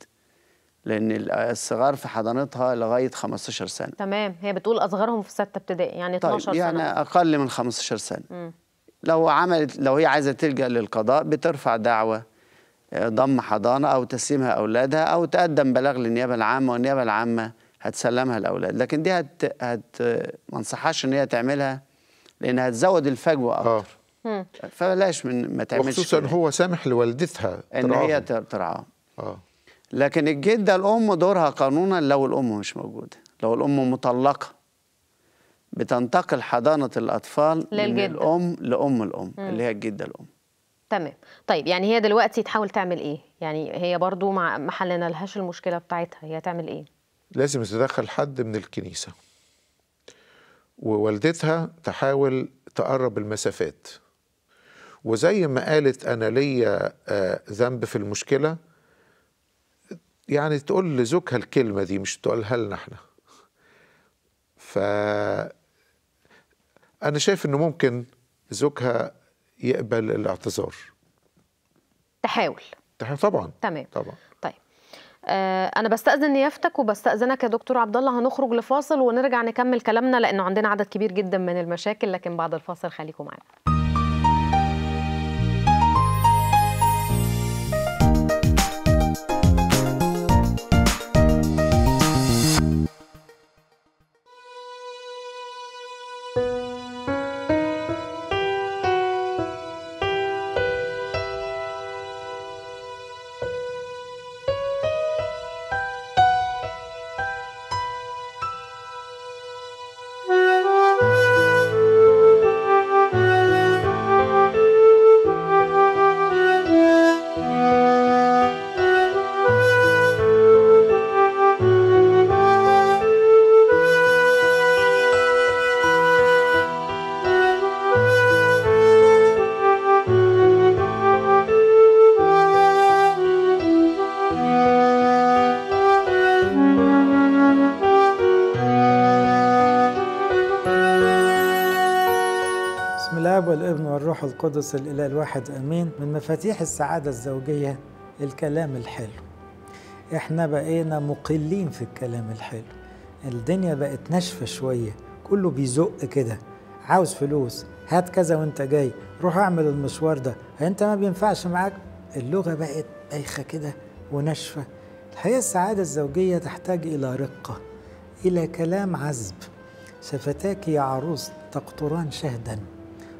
لان الصغار في حضانتها لغايه 15 سنه تمام هي بتقول اصغرهم في سته ابتدائي يعني 12 طيب يعني سنه يعني اقل من 15 سنه م. لو عملت لو هي عايزه تلجا للقضاء بترفع دعوه آه، ضم حضانه او تسليمها اولادها او تقدم بلاغ للنيابه العامه والنيابه العامه هتسلمها الاولاد لكن دي هت هت ما انصحهاش ان هي تعملها لانها هتزود الفجوه آه. اكتر آه. فبلاش من ما تعملش خصوصا هو سامح لوالدتها ان هي ترعاه اه لكن الجده الام دورها قانونا لو الام مش موجوده لو الام مطلقه بتنتقل حضانه الاطفال للجدة. من الام لام الام مم. اللي هي الجده الام تمام طيب يعني هي دلوقتي تحاول تعمل ايه يعني هي برضو مع ما حلنا لهاش المشكله بتاعتها هي تعمل ايه لازم تدخل حد من الكنيسه ووالدتها تحاول تقرب المسافات وزي ما قالت انا ليا آه، ذنب في المشكله يعني تقول لزوجها الكلمه دي مش تقولها لنا احنا ف أنا شايف أنه ممكن زوجها يقبل الاعتذار تحاول تحاول طبعا تمام طبعا طيب. آه، أنا بستأذن نيافتك وبستأذنك يا دكتور عبد الله هنخرج لفاصل ونرجع نكمل كلامنا لأنه عندنا عدد كبير جدا من المشاكل لكن بعد الفاصل خليكم معانا القدس الإله الواحد أمين من مفاتيح السعادة الزوجية الكلام الحلو إحنا بقينا مقلين في الكلام الحلو الدنيا بقت ناشفة شوية كله بيزق كده عاوز فلوس هات كذا وانت جاي روح اعمل المشوار ده انت ما بينفعش معاك اللغة بقت بايخة كده وناشفة الحقيقة السعادة الزوجية تحتاج إلى رقة إلى كلام عذب شفتاك يا عروس تقطران شهدا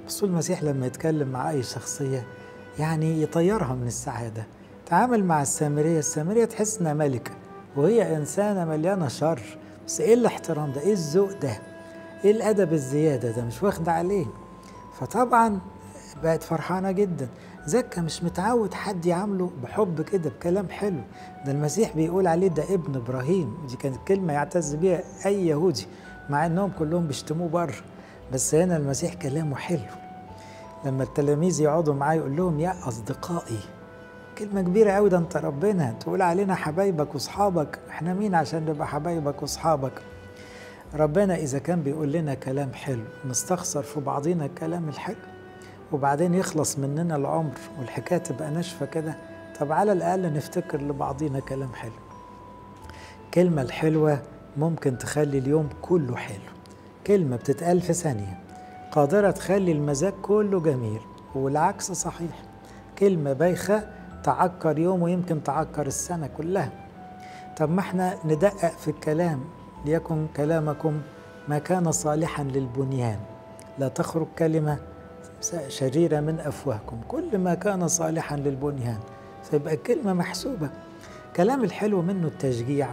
بس المسيح لما يتكلم مع أي شخصية يعني يطيرها من السعادة تعامل مع السامرية السامرية تحس إنها ملكة وهي إنسانة مليانة شر بس إيه الاحترام ده إيه الذوق ده إيه الأدب الزيادة ده مش واخدة عليه فطبعا بقت فرحانة جدا زكا مش متعود حد يعامله بحب كده بكلام حلو ده المسيح بيقول عليه ده ابن إبراهيم دي كانت كلمة يعتز بيها أي يهودي مع إنهم كلهم بيشتموه بره بس هنا المسيح كلامه حلو لما التلاميذ يقعدوا معاه يقول لهم يا أصدقائي كلمة كبيرة قوي ده أنت ربنا تقول علينا حبايبك وأصحابك إحنا مين عشان نبقى حبايبك وأصحابك ربنا إذا كان بيقول لنا كلام حلو نستخسر في بعضينا الكلام الحلو وبعدين يخلص مننا العمر والحكاية تبقى ناشفة كده طب على الأقل نفتكر لبعضينا كلام حلو الكلمة الحلوة ممكن تخلي اليوم كله حلو كلمة بتتقال في ثانية قادرة تخلي المزاج كله جميل والعكس صحيح كلمة بايخة تعكر يوم ويمكن تعكر السنة كلها طب ما احنا ندقق في الكلام ليكن كلامكم ما كان صالحا للبنيان لا تخرج كلمة شريرة من أفواهكم كل ما كان صالحا للبنيان فيبقى الكلمة محسوبة كلام الحلو منه التشجيع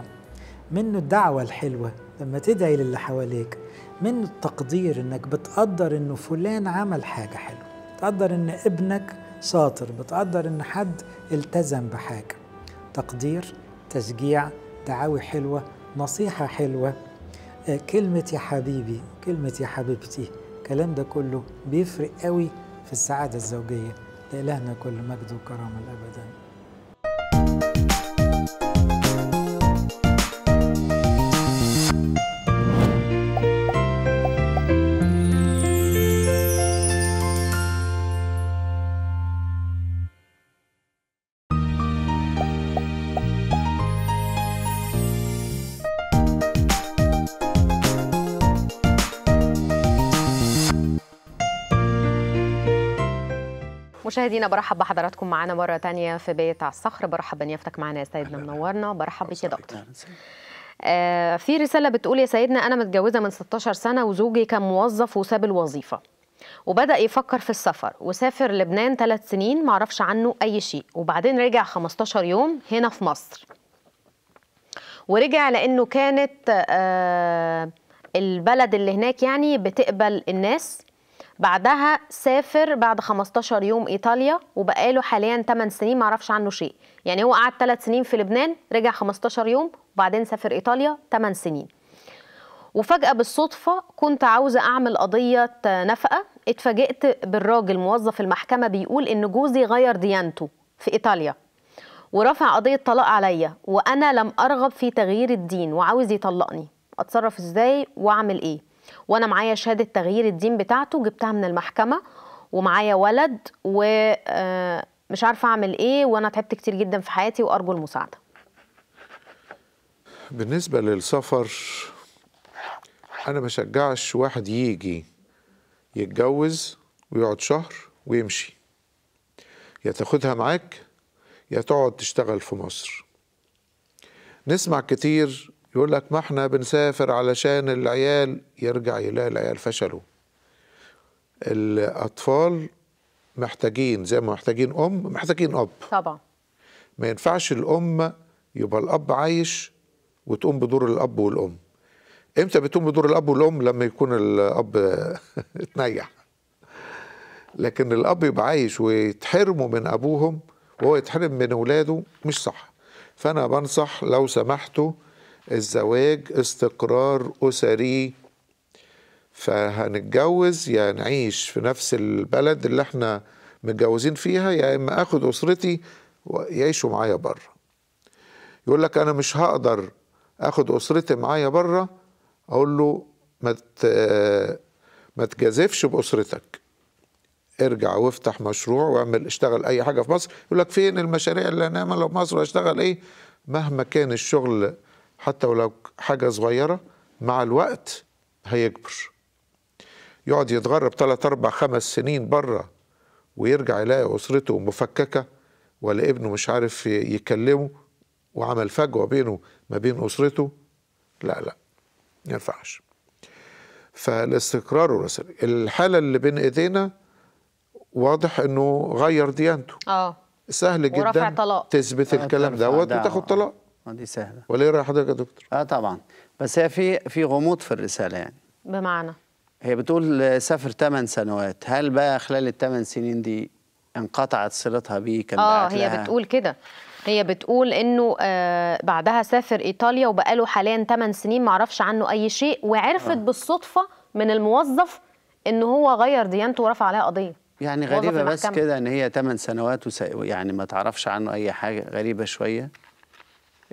منه الدعوة الحلوة لما تدعي للي حواليك من التقدير انك بتقدر انه فلان عمل حاجه حلوه بتقدر ان ابنك شاطر بتقدر ان حد التزم بحاجه تقدير تشجيع دعاوي حلوه نصيحه حلوه آه، كلمه يا حبيبي كلمه يا حبيبتي الكلام ده كله بيفرق قوي في السعاده الزوجيه لالهنا كل مجد وكرامه الابدان مشاهدينا برحب بحضراتكم معنا مرة ثانيه في بيت على الصخر برحب بنيافتك معنا يا سيدنا منورنا برحب بك يا دكتور آه في رسالة بتقول يا سيدنا أنا متجوزة من 16 سنة وزوجي كان موظف وساب الوظيفة وبدأ يفكر في السفر وسافر لبنان ثلاث سنين ما عرفش عنه أي شيء وبعدين رجع 15 يوم هنا في مصر ورجع لأنه كانت آه البلد اللي هناك يعني بتقبل الناس بعدها سافر بعد 15 يوم ايطاليا وبقاله حاليا 8 سنين ما عنه شيء يعني هو قعد 3 سنين في لبنان رجع 15 يوم وبعدين سافر ايطاليا 8 سنين وفجأة بالصدفة كنت عاوزة أعمل قضية نفقة اتفاجئت بالراجل موظف المحكمة بيقول إن جوزي غير ديانته في إيطاليا ورفع قضية طلاق عليا وأنا لم أرغب في تغيير الدين وعاوز يطلقني أتصرف إزاي وأعمل إيه وانا معايا شهاده تغيير الدين بتاعته جبتها من المحكمه ومعايا ولد ومش آه، عارفه اعمل ايه وانا تعبت كتير جدا في حياتي وارجو المساعده بالنسبه للسفر انا بشجعش واحد يجي يتجوز ويقعد شهر ويمشي يا تاخدها معاك يا تقعد تشتغل في مصر نسمع كتير يقول لك ما احنا بنسافر علشان العيال يرجع يلاقي العيال فشلوا الأطفال محتاجين زي ما محتاجين أم محتاجين أب طبعا ما ينفعش الأم يبقى الأب عايش وتقوم بدور الأب والأم امتى بتقوم بدور الأب والأم لما يكون الأب [LAUGHS] اتنيح لكن الأب يبقى عايش ويتحرموا من أبوهم وهو يتحرم من أولاده مش صح فأنا بنصح لو سمحتوا الزواج استقرار أسري فهنتجوز يا يعني نعيش في نفس البلد اللي احنا متجوزين فيها يا يعني اما اخد اسرتي ويعيشوا معايا بره يقول لك انا مش هقدر اخد اسرتي معايا بره اقول له ما ما تجازفش باسرتك ارجع وافتح مشروع واعمل اشتغل اي حاجه في مصر يقول لك فين المشاريع اللي هنعملها في مصر واشتغل ايه مهما كان الشغل حتى ولو حاجة صغيرة مع الوقت هيكبر يقعد يتغرب 3 أربع خمس سنين بره ويرجع يلاقي أسرته مفككة ولا ابنه مش عارف يكلمه وعمل فجوة بينه ما بين أسرته لا لا ما ينفعش فالاستقرار والرسالة الحالة اللي بين إيدينا واضح إنه غير ديانته آه. سهل جدا طلاق. تثبت الكلام آه، دوت وتاخد طلاق دي سهله ولا ايه راي حضرتك يا دكتور اه طبعا بس هي في في غموض في الرساله يعني بمعنى هي بتقول سافر ثمان سنوات هل بقى خلال الثمان سنين دي انقطعت صلتها بيه كان اه هي لها. بتقول كده هي بتقول انه آه بعدها سافر ايطاليا وبقاله حاليا ثمان سنين معرفش عنه اي شيء وعرفت آه. بالصدفه من الموظف ان هو غير ديانته ورفع عليها قضيه يعني غريبه بس كده ان هي ثمان سنوات وس... يعني ما تعرفش عنه اي حاجه غريبه شويه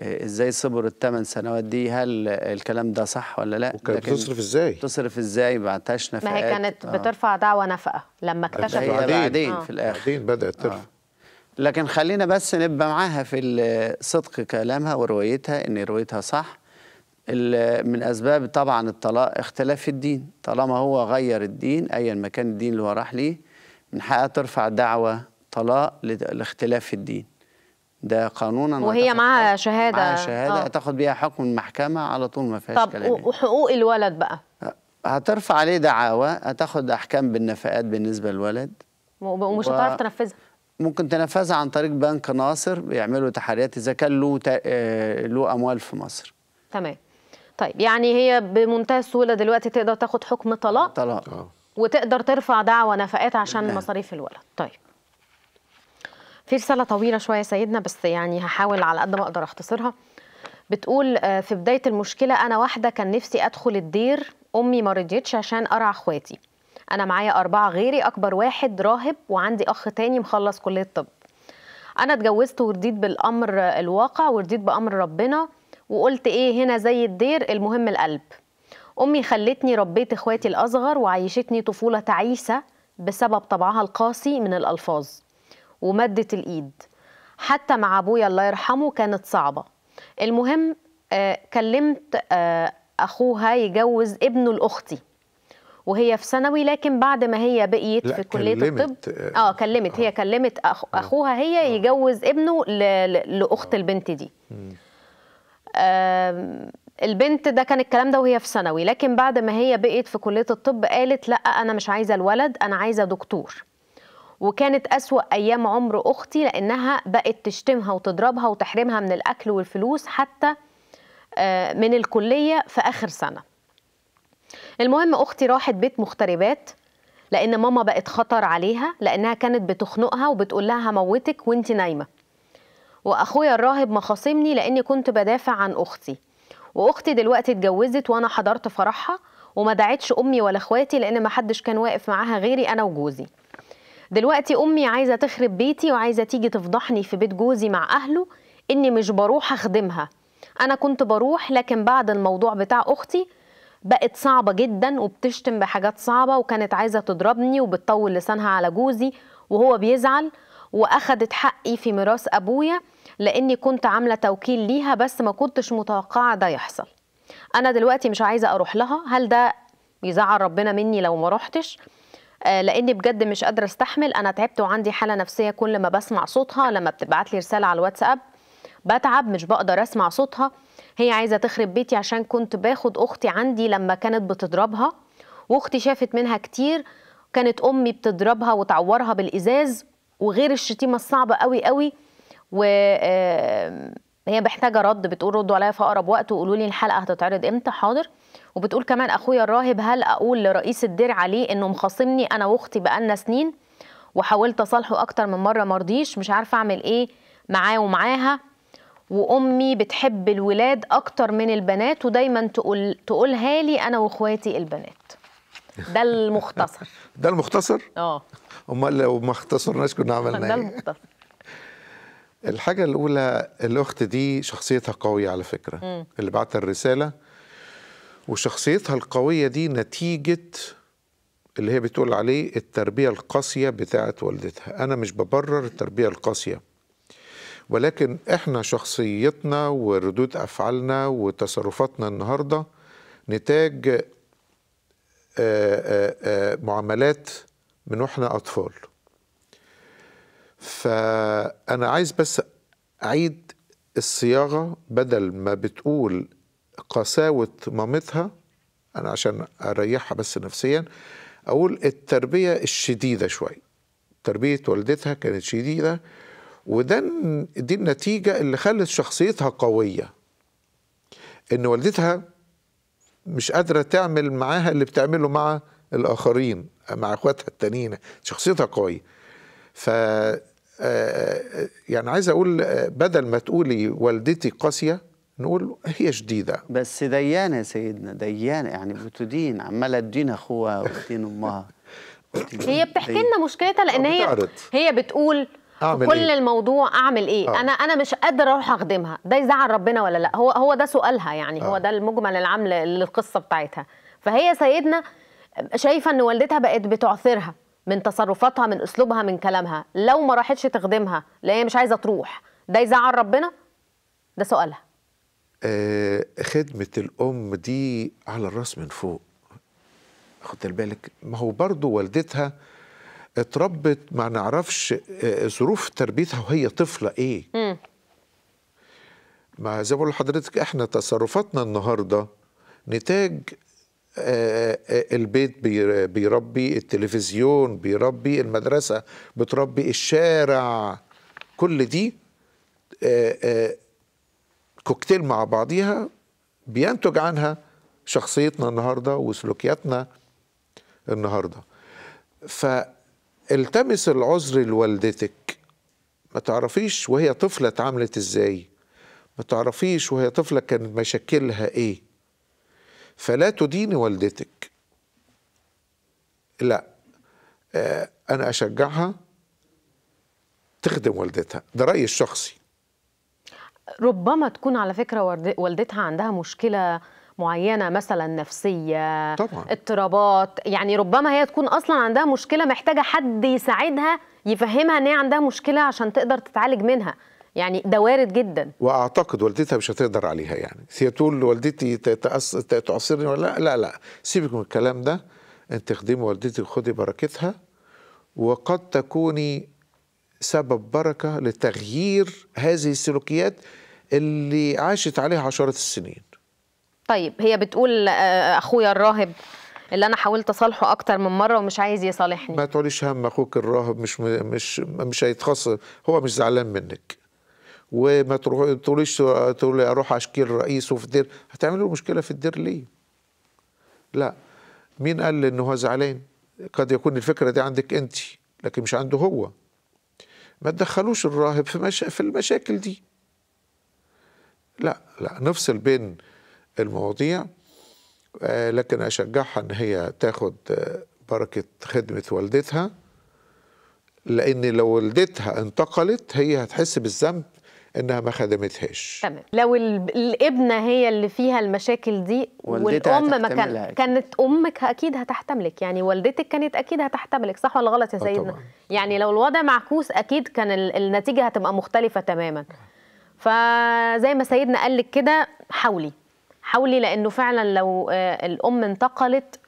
ازاي صبر الثمان سنوات دي هل الكلام ده صح ولا لا وكانت بتصرف ازاي بتصرف ازاي ما بعتهاش نفقات ما هي كانت آه. بترفع دعوه نفقه لما اكتشفت بعدين, بعدين آه. في الاخر بعدين بدات آه. ترفع آه. لكن خلينا بس نبقى معاها في صدق كلامها وروايتها ان روايتها صح من اسباب طبعا الطلاق اختلاف الدين طالما هو غير الدين ايا ما كان الدين اللي هو راح ليه من حقها ترفع دعوه طلاق لاختلاف الدين ده قانونا وهي معاها شهاده معاها شهاده آه. تاخد بيها حكم المحكمه على طول ما فيهاش طب كلام وحقوق الولد بقى أه، هترفع عليه دعاوى هتاخد احكام بالنفقات بالنسبه للولد ومش هتعرف تنفذها ممكن تنفذها عن طريق بنك ناصر بيعملوا تحريات اذا كان له ت... آه، له اموال في مصر تمام طيب يعني هي بمنتهى السهوله دلوقتي تقدر تاخد حكم طلاق طلاق وتقدر ترفع دعوى نفقات عشان نعم. مصاريف الولد طيب في رساله طويله شويه سيدنا بس يعني هحاول على قد ما اقدر اختصرها بتقول آه، في بدايه المشكله انا واحده كان نفسي ادخل الدير امي ما رضيتش عشان ارعى اخواتي انا معايا اربعه غيري اكبر واحد راهب وعندي اخ تاني مخلص كليه طب انا اتجوزت ورديت بالامر الواقع ورديت بامر ربنا وقلت ايه هنا زي الدير المهم القلب امي خلتني ربيت اخواتي الاصغر وعيشتني طفوله تعيسه بسبب طبعها القاسي من الالفاظ ومدت الايد حتى مع ابويا الله يرحمه كانت صعبه المهم آه، كلمت آه، اخوها يجوز ابنه لاختي وهي في ثانوي لكن بعد ما هي بقيت في كليه الطب آه،, اه كلمت هي كلمت اخوها هي يجوز ابنه لاخت البنت دي البنت ده كان الكلام ده وهي في ثانوي لكن بعد ما هي بقيت في كليه الطب قالت لا انا مش عايزه الولد انا عايزه دكتور وكانت أسوأ أيام عمر أختي لأنها بقت تشتمها وتضربها وتحرمها من الأكل والفلوس حتى آه، من الكلية في آخر سنة المهم أختي راحت بيت مغتربات لأن ماما بقت خطر عليها لأنها كانت بتخنقها وبتقول لها هموتك وانت نايمة وأخويا الراهب مخاصمني لأني كنت بدافع عن أختي وأختي دلوقتي اتجوزت وأنا حضرت فرحها وما دعتش أمي ولا إخواتي لأن ما حدش كان واقف معاها غيري أنا وجوزي دلوقتي امي عايزه تخرب بيتي وعايزه تيجي تفضحني في بيت جوزي مع اهله اني مش بروح اخدمها انا كنت بروح لكن بعد الموضوع بتاع اختي بقت صعبه جدا وبتشتم بحاجات صعبه وكانت عايزه تضربني وبتطول لسانها على جوزي وهو بيزعل واخدت حقي في ميراث ابويا لاني كنت عامله توكيل ليها بس ما كنتش متوقعه ده يحصل انا دلوقتي مش عايزه اروح لها هل ده يزعل ربنا مني لو ما رحتش آه، لاني بجد مش قادره استحمل انا تعبت وعندي حاله نفسيه كل ما بسمع صوتها لما بتبعت لي رساله على الواتساب بتعب مش بقدر اسمع صوتها هي عايزه تخرب بيتي عشان كنت باخد اختي عندي لما كانت بتضربها واختي شافت منها كتير كانت امي بتضربها وتعورها بالازاز وغير الشتيمه الصعبه قوي قوي و هي محتاجه رد بتقول ردوا عليا في اقرب وقت وقولوا لي الحلقه هتتعرض امتى حاضر وبتقول كمان اخويا الراهب هل اقول لرئيس الدير عليه انه مخاصمني انا واختي بقالنا سنين وحاولت اصالحه اكتر من مره مرضيش مش عارفه اعمل ايه معاه ومعاها وامي بتحب الولاد اكتر من البنات ودايما تقول تقولها لي انا واخواتي البنات ده المختصر [LAUGHS] ده المختصر اه امال لو ما اختصرناش كنا عملنا ايه ده المختصر الحاجه الاولى الاخت دي شخصيتها قويه على فكره م. اللي بعت الرساله وشخصيتها القوية دي نتيجة اللي هي بتقول عليه التربية القاسية بتاعة والدتها أنا مش ببرر التربية القاسية ولكن إحنا شخصيتنا وردود أفعالنا وتصرفاتنا النهاردة نتاج آه، آه، آه، معاملات من واحنا أطفال فأنا عايز بس أعيد الصياغة بدل ما بتقول قساوة مامتها أنا عشان أريحها بس نفسيا أقول التربية الشديدة شوية تربية والدتها كانت شديدة وده دي النتيجة اللي خلت شخصيتها قوية إن والدتها مش قادرة تعمل معاها اللي بتعمله مع الآخرين مع إخواتها التانيين شخصيتها قوية ف آه، آه، يعني عايز أقول آه، بدل ما تقولي والدتي قاسية نقول هي جديده بس ديانه يا سيدنا ديانه يعني بتدين عماله تدين اخوها وتدين امها [LAUGHS] هي بتحكي لنا مشكلتها لان آه، هي هي بتقول أعمل كل إيه؟ الموضوع اعمل ايه آه. انا انا مش قادره اروح اخدمها ده يزعل ربنا ولا لا هو هو ده سؤالها يعني آه. هو ده المجمل العام للقصه بتاعتها فهي سيدنا شايفه ان والدتها بقت بتعثرها من تصرفاتها من اسلوبها من كلامها لو ما راحتش تخدمها لا هي مش عايزه تروح ده يزعل ربنا ده سؤالها آه، خدمة الأم دي على الراس من فوق خد بالك ما هو برضو والدتها اتربت ما نعرفش آه، ظروف تربيتها وهي طفلة ايه ما زي بقول لحضرتك احنا تصرفاتنا النهاردة نتاج آه، البيت بيربي التلفزيون بيربي المدرسة بتربي الشارع كل دي كوكتيل مع بعضيها بينتج عنها شخصيتنا النهارده وسلوكياتنا النهارده فالتمس العذر لوالدتك ما تعرفيش وهي طفله اتعاملت ازاي ما تعرفيش وهي طفله كان مشاكلها ايه فلا تديني والدتك لا آه، انا اشجعها تخدم والدتها ده رايي الشخصي ربما تكون على فكرة والدتها عندها مشكلة معينه مثلا نفسيه طبعا. اضطرابات يعني ربما هي تكون اصلا عندها مشكله محتاجه حد يساعدها يفهمها ان هي عندها مشكله عشان تقدر تتعالج منها يعني ده وارد جدا واعتقد والدتها مش هتقدر عليها يعني هي تقول لوالدتي تعصرني ولا لا لا لا سيبك من الكلام ده انت خدمي والدتي وخدي بركتها وقد تكوني سبب بركة لتغيير هذه السلوكيات اللي عاشت عليها عشرات السنين طيب هي بتقول آه، آه، أخويا الراهب اللي انا حاولت اصالحه اكتر من مره ومش عايز يصالحني ما تقوليش هم اخوك الراهب مش مش مش هيتخص هو مش زعلان منك وما تقوليش تقولي اروح اشكي الرئيس وفي الدير هتعمل له مشكله في الدير ليه لا مين قال ان هو زعلان قد يكون الفكره دي عندك انت لكن مش عنده هو ما تدخلوش الراهب في, مشا... في المشاكل دي لا لا نفصل بين المواضيع آه، لكن أشجعها أن هي تاخد آه، بركة خدمة والدتها لأن لو والدتها انتقلت هي هتحس بالذنب انها ما خدمتهاش تمام لو الابنه هي اللي فيها المشاكل دي والام ما كان كانت امك اكيد هتحتملك يعني والدتك كانت اكيد هتحتملك صح ولا غلط يا آه، سيدنا طبعا. يعني لو الوضع معكوس اكيد كان النتيجه هتبقى مختلفه تماما فزي ما سيدنا قال لك كده حاولي حاولي لانه فعلا لو آه، الام انتقلت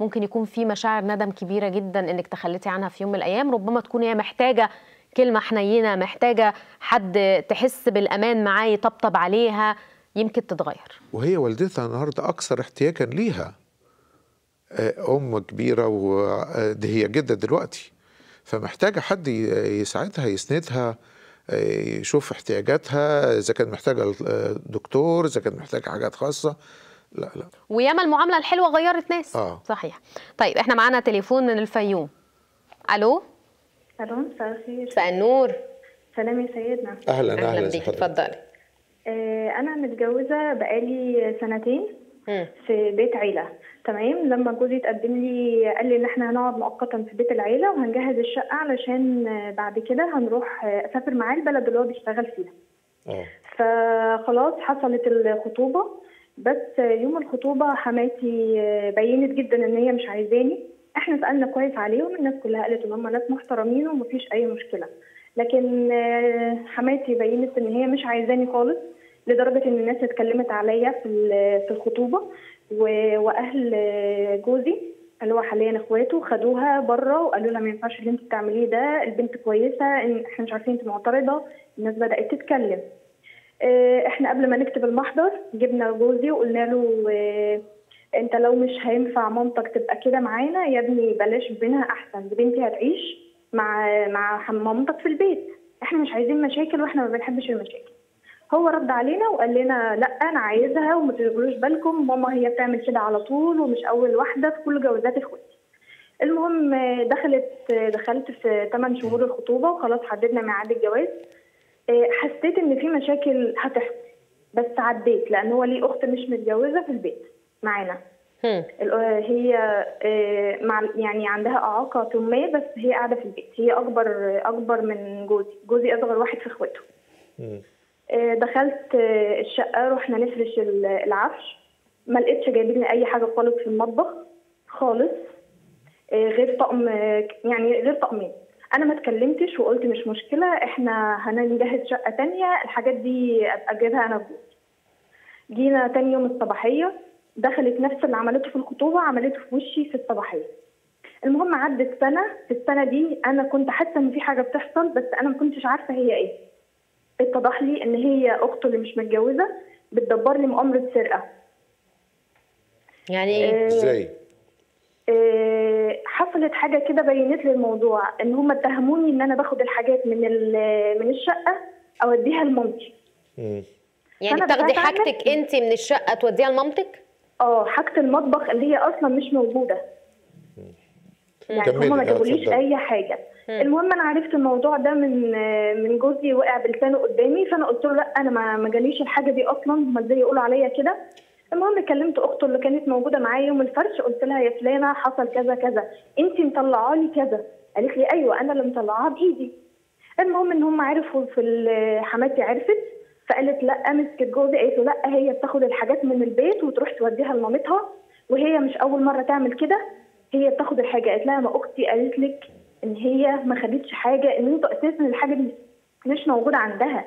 ممكن يكون في مشاعر ندم كبيره جدا انك تخليتي عنها في يوم من الايام ربما تكون هي محتاجه كلمه حنينه محتاجه حد تحس بالامان معاه يطبطب عليها يمكن تتغير وهي والدتها النهارده اكثر احتياجا ليها آه، ام كبيره ودي آه، هي جده دلوقتي فمحتاجه حد يساعدها يسندها آه، يشوف احتياجاتها اذا كانت محتاجه دكتور اذا كانت محتاجه حاجات خاصه لا لا وياما المعامله الحلوه غيرت ناس آه. صحيح طيب احنا معانا تليفون من الفيوم الو الو مساء الخير مساء النور سلام يا سيدنا اهلا اهلا, أهلا بيك اتفضلي آه، انا متجوزه بقالي سنتين في بيت عيله تمام لما جوزي اتقدم لي قال لي ان احنا هنقعد مؤقتا في بيت العيله وهنجهز الشقه علشان بعد كده هنروح اسافر معاه البلد اللي هو بيشتغل فيها آه. فخلاص حصلت الخطوبه بس يوم الخطوبه حماتي بينت جدا ان هي مش عايزاني احنا سالنا كويس عليهم الناس كلها قالت ان هم ناس محترمين ومفيش اي مشكله لكن آه، حماتي بينت ان هي مش عايزاني خالص لدرجه ان الناس اتكلمت عليا في في الخطوبه واهل آه، جوزي اللي هو حاليا اخواته خدوها بره وقالوا لها ما ينفعش اللي انت بتعمليه ده البنت كويسه ان احنا مش عارفين انت معترضه الناس بدات تتكلم آه، احنا قبل ما نكتب المحضر جبنا جوزي وقلنا له انت لو مش هينفع مامتك تبقى كده معانا يا ابني بلاش بينها احسن دي بنتي هتعيش مع مع مامتك في البيت احنا مش عايزين مشاكل واحنا ما بنحبش المشاكل هو رد علينا وقال لنا لا انا عايزها وما تشغلوش بالكم ماما هي بتعمل كده على طول ومش اول واحده في كل جوازات اخواتي المهم دخلت دخلت في 8 شهور الخطوبه وخلاص حددنا ميعاد الجواز آه، حسيت ان في مشاكل هتحصل بس عديت لان هو ليه اخت مش متجوزه في البيت معانا هي آه، مع يعني عندها اعاقه ما بس هي قاعده في البيت هي اكبر اكبر من جوزي جوزي اصغر واحد في اخواته آه، دخلت آه، الشقه رحنا نفرش العفش ما لقيتش جايبين اي حاجه خالص في المطبخ خالص غير طقم يعني غير طقمين انا ما اتكلمتش وقلت مش مشكله احنا هنجهز شقه تانية الحاجات دي اجيبها انا جينا تاني يوم الصباحيه دخلت نفس اللي عملته في الخطوبه عملته في وشي في الصباحيه المهم عدت سنه في السنه دي انا كنت حاسه ان في حاجه بتحصل بس انا ما كنتش عارفه هي ايه اتضح لي ان هي اخته اللي مش متجوزه بتدبر لي مؤامره سرقه يعني ايه آه، ازاي آه، حصلت حاجه كده بينت لي الموضوع ان هم اتهموني ان انا باخد الحاجات من من الشقه اوديها لمامتي يعني تاخدي حاجتك انت من الشقه توديها لمامتك اه حاجه المطبخ اللي هي اصلا مش موجوده يعني هم ما جابوليش اه، اي حاجه المهم انا عرفت الموضوع ده من من جوزي وقع بلسانه قدامي فانا قلت له لا انا ما ما جاليش الحاجه دي اصلا ما ازاي يقولوا عليا كده المهم كلمت اخته اللي كانت موجوده معايا يوم الفرش قلت لها يا فلانه حصل كذا كذا انت مطلعه لي كذا قالت لي ايوه انا اللي مطلعاها بايدي المهم ان هم عرفوا في حماتي عرفت فقالت لا مسكت جوزي قالت له لا هي بتاخد الحاجات من البيت وتروح توديها لمامتها وهي مش اول مره تعمل كده هي بتاخد الحاجه قالت لها ما اختي قالت لك ان هي ما خدتش حاجه ان انتوا اساسا الحاجه دي مش موجوده عندها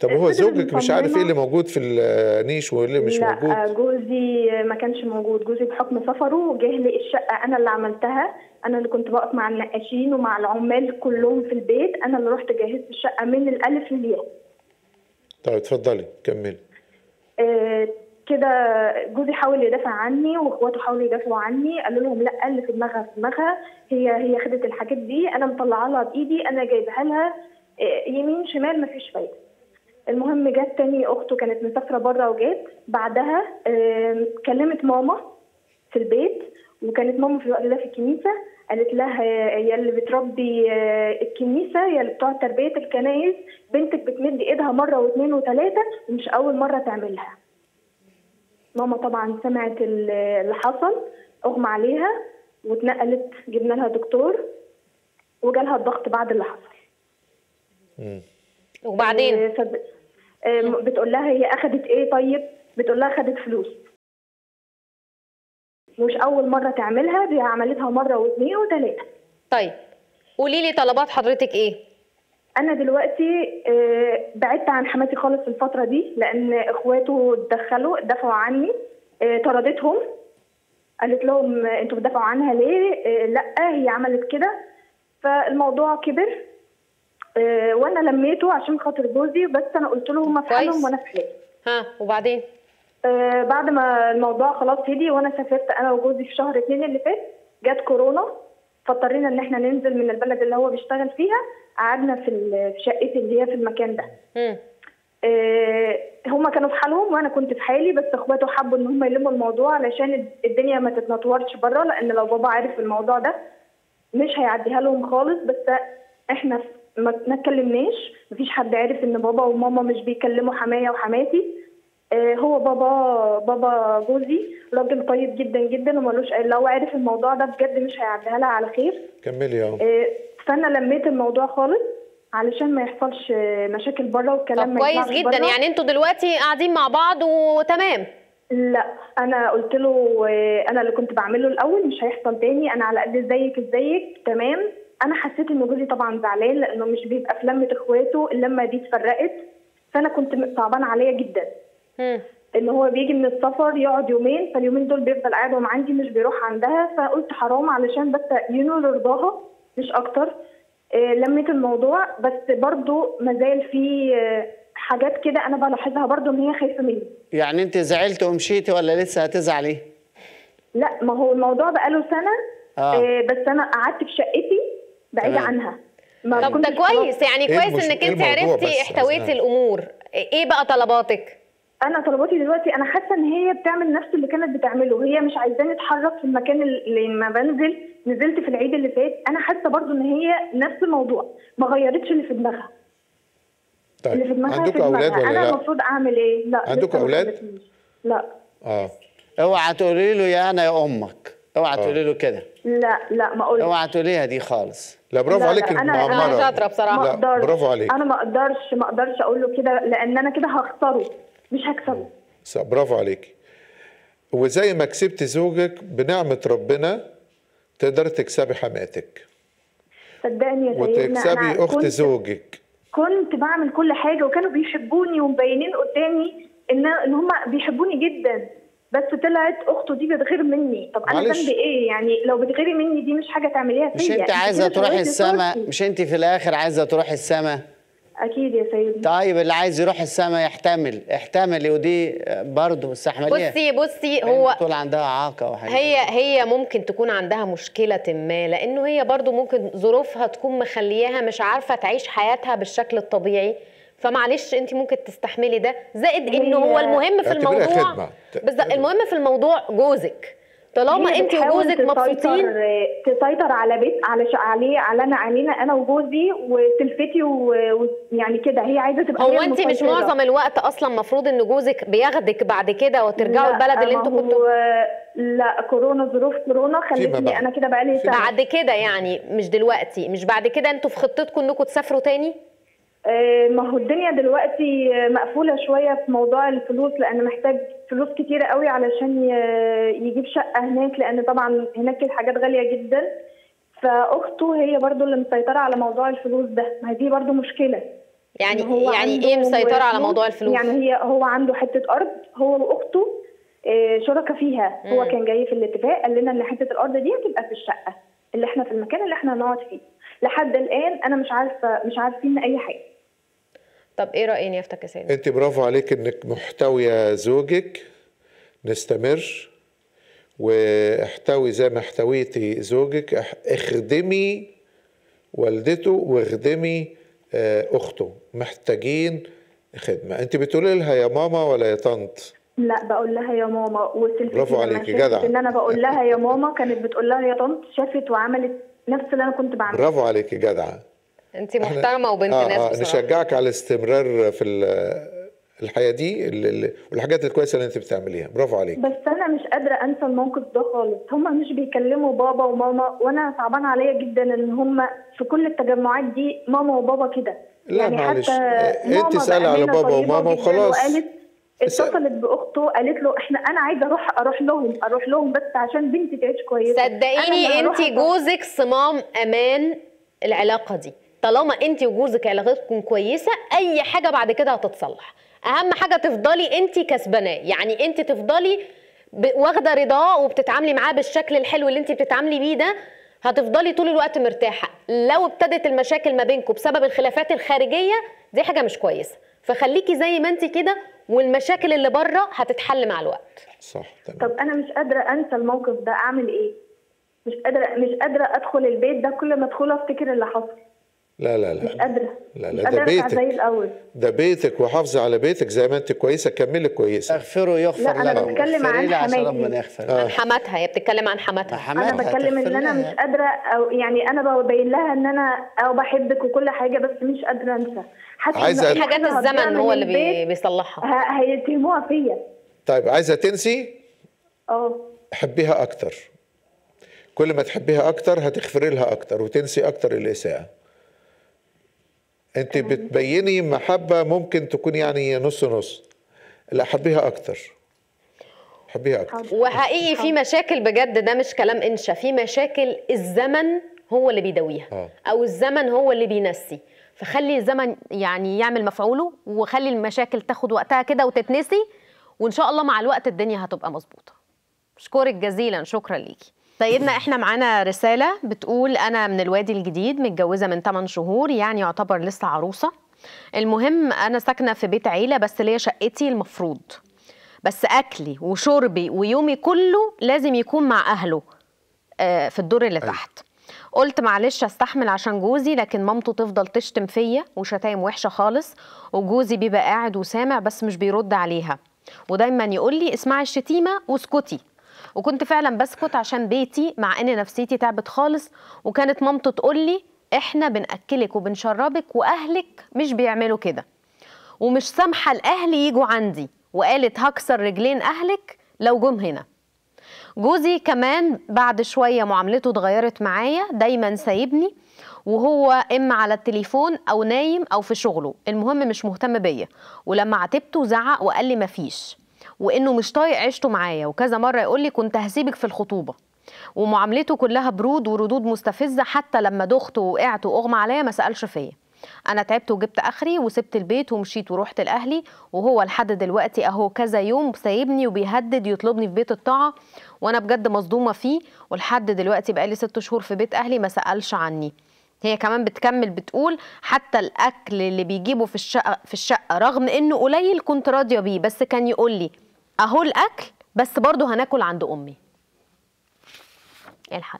طب هو زوجك مش عارف ايه اللي موجود في النيش وايه اللي مش لا موجود لا جوزي ما كانش موجود جوزي بحكم سفره جه لي الشقه انا اللي عملتها انا اللي كنت بقف مع النقاشين ومع العمال كلهم في البيت انا اللي رحت جهزت الشقه من الالف للياء طيب اتفضلي كملي آه كده جوزي حاول يدافع عني واخواته حاولوا يدافعوا عني قالوا لهم لا اللي في دماغها في دماغها هي هي خدت الحاجات دي انا مطلعه لها بايدي انا جايبها لها آه، يمين شمال مفيش فايده المهم جت تاني اخته كانت مسافره بره وجات بعدها كلمت ماما في البيت وكانت ماما في الوقت ده في الكنيسه قالت لها يا اللي بتربي آه، الكنيسه يا اللي بتوع تربيه الكنايس بنتك بتمد ايدها مره واثنين وثلاثه ومش اول مره تعملها ماما طبعا سمعت اللي حصل اغمى عليها واتنقلت جبنا لها دكتور وجالها الضغط بعد اللي حصل وبعدين آه، آه، بتقول لها هي اخذت ايه طيب بتقول لها اخذت فلوس مش اول مره تعملها دي عملتها مره واثنين وثلاثه طيب قولي لي طلبات حضرتك ايه انا دلوقتي آه، بعدت عن حماتي خالص في الفتره دي لان اخواته اتدخلوا دفعوا عني آه، طردتهم قالت لهم انتوا بتدافعوا عنها ليه آه، لا هي عملت كده فالموضوع كبر وانا لميته عشان خاطر جوزي بس انا قلت لهم هم في حالهم وانا في حالي ها وبعدين آه، بعد ما الموضوع خلاص هدي وانا سافرت انا وجوزي في شهر اثنين اللي فات جت كورونا فاضطرينا ان احنا ننزل من البلد اللي هو بيشتغل فيها قعدنا في شقتي اللي هي في المكان ده آه هما كانوا في حالهم وانا كنت في حالي بس اخواته حبوا ان هما يلموا الموضوع علشان الدنيا ما تتنطورش بره لان لو بابا عرف الموضوع ده مش هيعديها لهم خالص بس احنا ما اتكلمناش مفيش حد عارف ان بابا وماما مش بيكلموا حمايا وحماتي آه، هو بابا بابا جوزي راجل طيب جدا جدا وملوش لو عرف الموضوع ده بجد مش هيعديها لها على خير كملي آه. اه فانا لميت الموضوع خالص علشان ما يحصلش مشاكل بره والكلام طب ما كويس جدا برا. يعني انتوا دلوقتي قاعدين مع بعض وتمام لا انا قلت له آه، انا اللي كنت بعمله الاول مش هيحصل تاني انا على قد زيك زيك تمام انا حسيت ان جوزي طبعا زعلان لانه مش بيبقى في لمه اخواته اللمه دي اتفرقت فانا كنت صعبان عليا جدا ان هو بيجي من السفر يقعد يومين فاليومين دول بيفضل قاعدهم عندي مش بيروح عندها فقلت حرام علشان بس ينو رضاها مش اكتر آه، لميت الموضوع بس برضو مازال في آه، حاجات كده انا بلاحظها برضو ان هي خايفه مني يعني انت زعلت ومشيتي ولا لسه هتزعلي لا ما هو الموضوع بقاله سنه آه. آه، بس انا قعدت في شقتي بعيده آه. عنها ما طب ده كويس يعني إيه كويس انك إيه انت عرفتي احتويتي الامور ايه بقى طلباتك انا طلباتي دلوقتي انا حاسه ان هي بتعمل نفس اللي كانت بتعمله هي مش عايزاني اتحرك في المكان اللي لما بنزل نزلت في العيد اللي فات انا حاسه برضو ان هي نفس الموضوع ما غيرتش اللي في دماغها طيب اللي في دماغها عندك اولاد ولا انا المفروض اعمل ايه لا عندك اولاد لا اه اوعى تقولي له يا انا يا امك اوعى آه. تقولي له كده لا لا ما اقولش اوعى تقوليها دي خالص لا برافو عليك انك معمره انا شاطره بصراحه لا برافو عليك انا ما اقدرش ما اقدرش اقول له كده لان انا كده هخسره مش هكسبه برافو عليكي وزي ما كسبتي زوجك بنعمه ربنا تقدري تكسبي حماتك صدقني يا وتكسبي اخت كنت زوجك كنت بعمل كل حاجه وكانوا بيحبوني ومبينين قدامي ان ان هم بيحبوني جدا بس طلعت اخته دي بتغير مني طب انا ذنبي ايه يعني لو بتغيري مني دي مش حاجه تعمليها فيا مش انت عايزه تروحي السما مش انت في الاخر عايزه تروحي السما اكيد يا سيدي طيب اللي عايز يروح السما يحتمل احتملي ودي برضه مستحمليه بصي بصي هو طول عندها اعاقه وحاجه هي هي ممكن تكون عندها مشكله ما لانه هي برضه ممكن ظروفها تكون مخلياها مش عارفه تعيش حياتها بالشكل الطبيعي فمعلش انت ممكن تستحملي ده زائد انه هو المهم في الموضوع بالظبط المهم في الموضوع جوزك طالما انت وجوزك مبسوطين تسيطر على بيت على ش... عليه علينا علينا انا وجوزي وتلفتي ويعني و... يعني كده هي عايزه تبقى هو انت مش معظم الوقت اصلا المفروض ان جوزك بياخدك بعد كده وترجعوا البلد اللي انتوا كنتوا لا كورونا ظروف كورونا خلتني انا كده بقى لي بعد كده يعني مش دلوقتي مش بعد كده انتوا في خطتكم انكم تسافروا تاني آه، ما هو الدنيا دلوقتي مقفوله شويه في موضوع الفلوس لان محتاج فلوس كتيره قوي علشان يجيب شقه هناك لان طبعا هناك الحاجات غاليه جدا فاخته هي برضو اللي مسيطره على موضوع الفلوس ده ما دي برضو مشكله يعني هو يعني ايه مسيطره على موضوع الفلوس يعني هي هو عنده حته ارض هو واخته آه، شركاء فيها مم. هو كان جاي في الاتفاق قال لنا ان حته الارض دي هتبقى في الشقه اللي احنا في المكان اللي احنا هنقعد فيه لحد الان انا مش عارفه مش عارفين اي حاجه طب ايه رايين يا افتكاسات انت برافو عليك انك محتويه زوجك نستمر واحتوي زي ما احتويتي زوجك اخدمي والدته واخدمي آه، اخته محتاجين خدمه انت بتقولي لها يا ماما ولا يا طنط لا بقول لها يا ماما وسلفت برافو عليكي جدع ان انا بقول لها يا ماما كانت بتقول لها يا طنط شافت وعملت نفس اللي انا كنت بعمله برافو عليكي جدعه انت محترمه وبنت آه ناس آه نشجعك على الاستمرار في الحياه دي والحاجات الكويسه اللي انت بتعمليها برافو عليك بس انا مش قادره انسى الموقف ده خالص هما مش بيكلموا بابا وماما وانا صعبان عليا جدا ان هما في كل التجمعات دي ماما وبابا كده لا يعني معلش إيه، إيه، انت اسالي على بابا وماما وخلاص اتصلت باخته قالت له احنا انا عايزه اروح اروح لهم اروح لهم بس عشان بنتي تعيش كويسه صدقيني انت جوزك صمام امان العلاقه دي طالما انت وجوزك علاقتكم كويسه اي حاجه بعد كده هتتصلح اهم حاجه تفضلي انت كسبانه يعني انت تفضلي واخده رضاه وبتتعاملي معاه بالشكل الحلو اللي انت بتتعاملي بيه ده هتفضلي طول الوقت مرتاحه لو ابتدت المشاكل ما بينكم بسبب الخلافات الخارجيه دي حاجه مش كويسه فخليكي زي ما انت كده والمشاكل اللي بره هتتحل مع الوقت صح تمام طب انا مش قادره انسى الموقف ده اعمل ايه مش قادره مش قادره ادخل البيت ده كل ما ادخله افتكر اللي حصل لا لا لا مش قادره لا لا ده بيتك زي الاول ده بيتك وحافظي على بيتك زي ما انت كويسه كملي كويسه اغفره يغفر لا انا بتكلم عن حماتي آه. عن حماتها هي بتتكلم عن حماتها انا بتكلم ان انا مش قادره او يعني انا ببين لها ان انا او بحبك وكل حاجه بس مش قادره انسى عايزه حاجات الزمن هو اللي بيصلحها هيتهموها فيا طيب عايزه تنسي اه حبيها اكتر كل ما تحبيها اكتر هتغفري لها اكتر وتنسي اكتر الاساءه انت بتبيني محبه ممكن تكون يعني نص نص لا حبيها اكتر حبيها اكتر وحقيقي في مشاكل بجد ده مش كلام انشا في مشاكل الزمن هو اللي بيدويها آه. او الزمن هو اللي بينسي فخلي الزمن يعني يعمل مفعوله وخلي المشاكل تاخد وقتها كده وتتنسي وان شاء الله مع الوقت الدنيا هتبقى مظبوطه اشكرك جزيلا شكرا ليكي سيدنا احنا معانا رساله بتقول انا من الوادي الجديد متجوزه من 8 شهور يعني يعتبر لسه عروسه المهم انا ساكنه في بيت عيله بس ليا شقتي المفروض بس اكلي وشربي ويومي كله لازم يكون مع اهله آه، في الدور اللي أيوه. تحت قلت معلش استحمل عشان جوزي لكن مامته تفضل تشتم فيا وشتايم وحشه خالص وجوزي بيبقى قاعد وسامع بس مش بيرد عليها ودايما يقول لي اسمعي الشتيمه واسكتي وكنت فعلا بسكت عشان بيتي مع ان نفسيتي تعبت خالص وكانت مامته تقول لي احنا بناكلك وبنشربك واهلك مش بيعملوا كده ومش سامحه لاهلي يجوا عندي وقالت هكسر رجلين اهلك لو جم هنا جوزي كمان بعد شويه معاملته اتغيرت معايا دايما سايبني وهو اما على التليفون او نايم او في شغله المهم مش مهتم بيا ولما عاتبته زعق وقال لي مفيش وانه مش طايق عيشته معايا وكذا مره يقول لي كنت هسيبك في الخطوبه ومعاملته كلها برود وردود مستفزه حتى لما دخت ووقعت واغمى عليا ما سالش فيا انا تعبت وجبت اخري وسبت البيت ومشيت ورحت لاهلي وهو لحد دلوقتي اهو كذا يوم سايبني وبيهدد يطلبني في بيت الطاعه وانا بجد مصدومه فيه ولحد دلوقتي بقالي ست شهور في بيت اهلي ما سالش عني هي كمان بتكمل بتقول حتى الاكل اللي بيجيبه في الشقه في الشقه رغم انه قليل كنت راضيه بيه بس كان يقول لي اهو الاكل بس برضه هناكل عند امي ايه الحل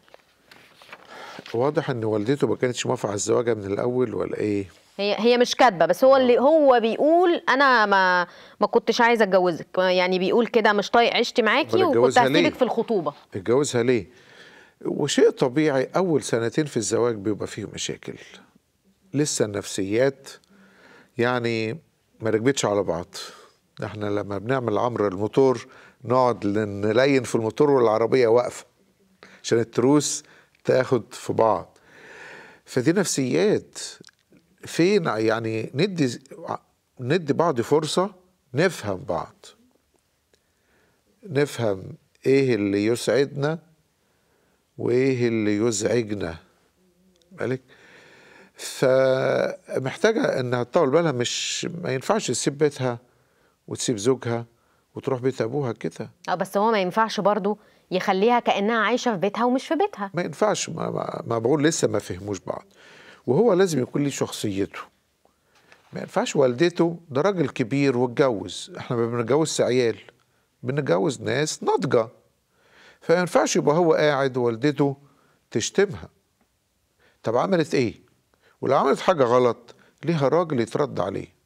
واضح ان والدته ما كانتش موافقه على الزواج من الاول ولا ايه هي هي مش كاتبه بس هو اللي آه. هو بيقول انا ما ما كنتش عايز اتجوزك يعني بيقول كده مش طايق عشتي معاكي وكنت هسيبك في الخطوبه اتجوزها ليه وشيء طبيعي اول سنتين في الزواج بيبقى فيه مشاكل لسه النفسيات يعني ما ركبتش على بعض احنا لما بنعمل عمر الموتور نقعد نلين في الموتور والعربيه واقفه عشان التروس تاخد في بعض فدي نفسيات فين يعني ندي ندي بعض فرصه نفهم بعض نفهم ايه اللي يسعدنا وايه اللي يزعجنا مالك فمحتاجه انها تطول بالها مش ما ينفعش تسيب بيتها وتسيب زوجها وتروح بيت ابوها كده اه بس هو ما ينفعش برضه يخليها كانها عايشه في بيتها ومش في بيتها ما ينفعش ما, ما, ما بقول لسه ما فهموش بعض وهو لازم يكون ليه شخصيته ما ينفعش والدته ده راجل كبير واتجوز احنا ما بنتجوزش عيال بنتجوز ناس ناضجه فما ينفعش يبقى هو قاعد والدته تشتمها طب عملت ايه ولو عملت حاجه غلط ليها راجل يترد عليه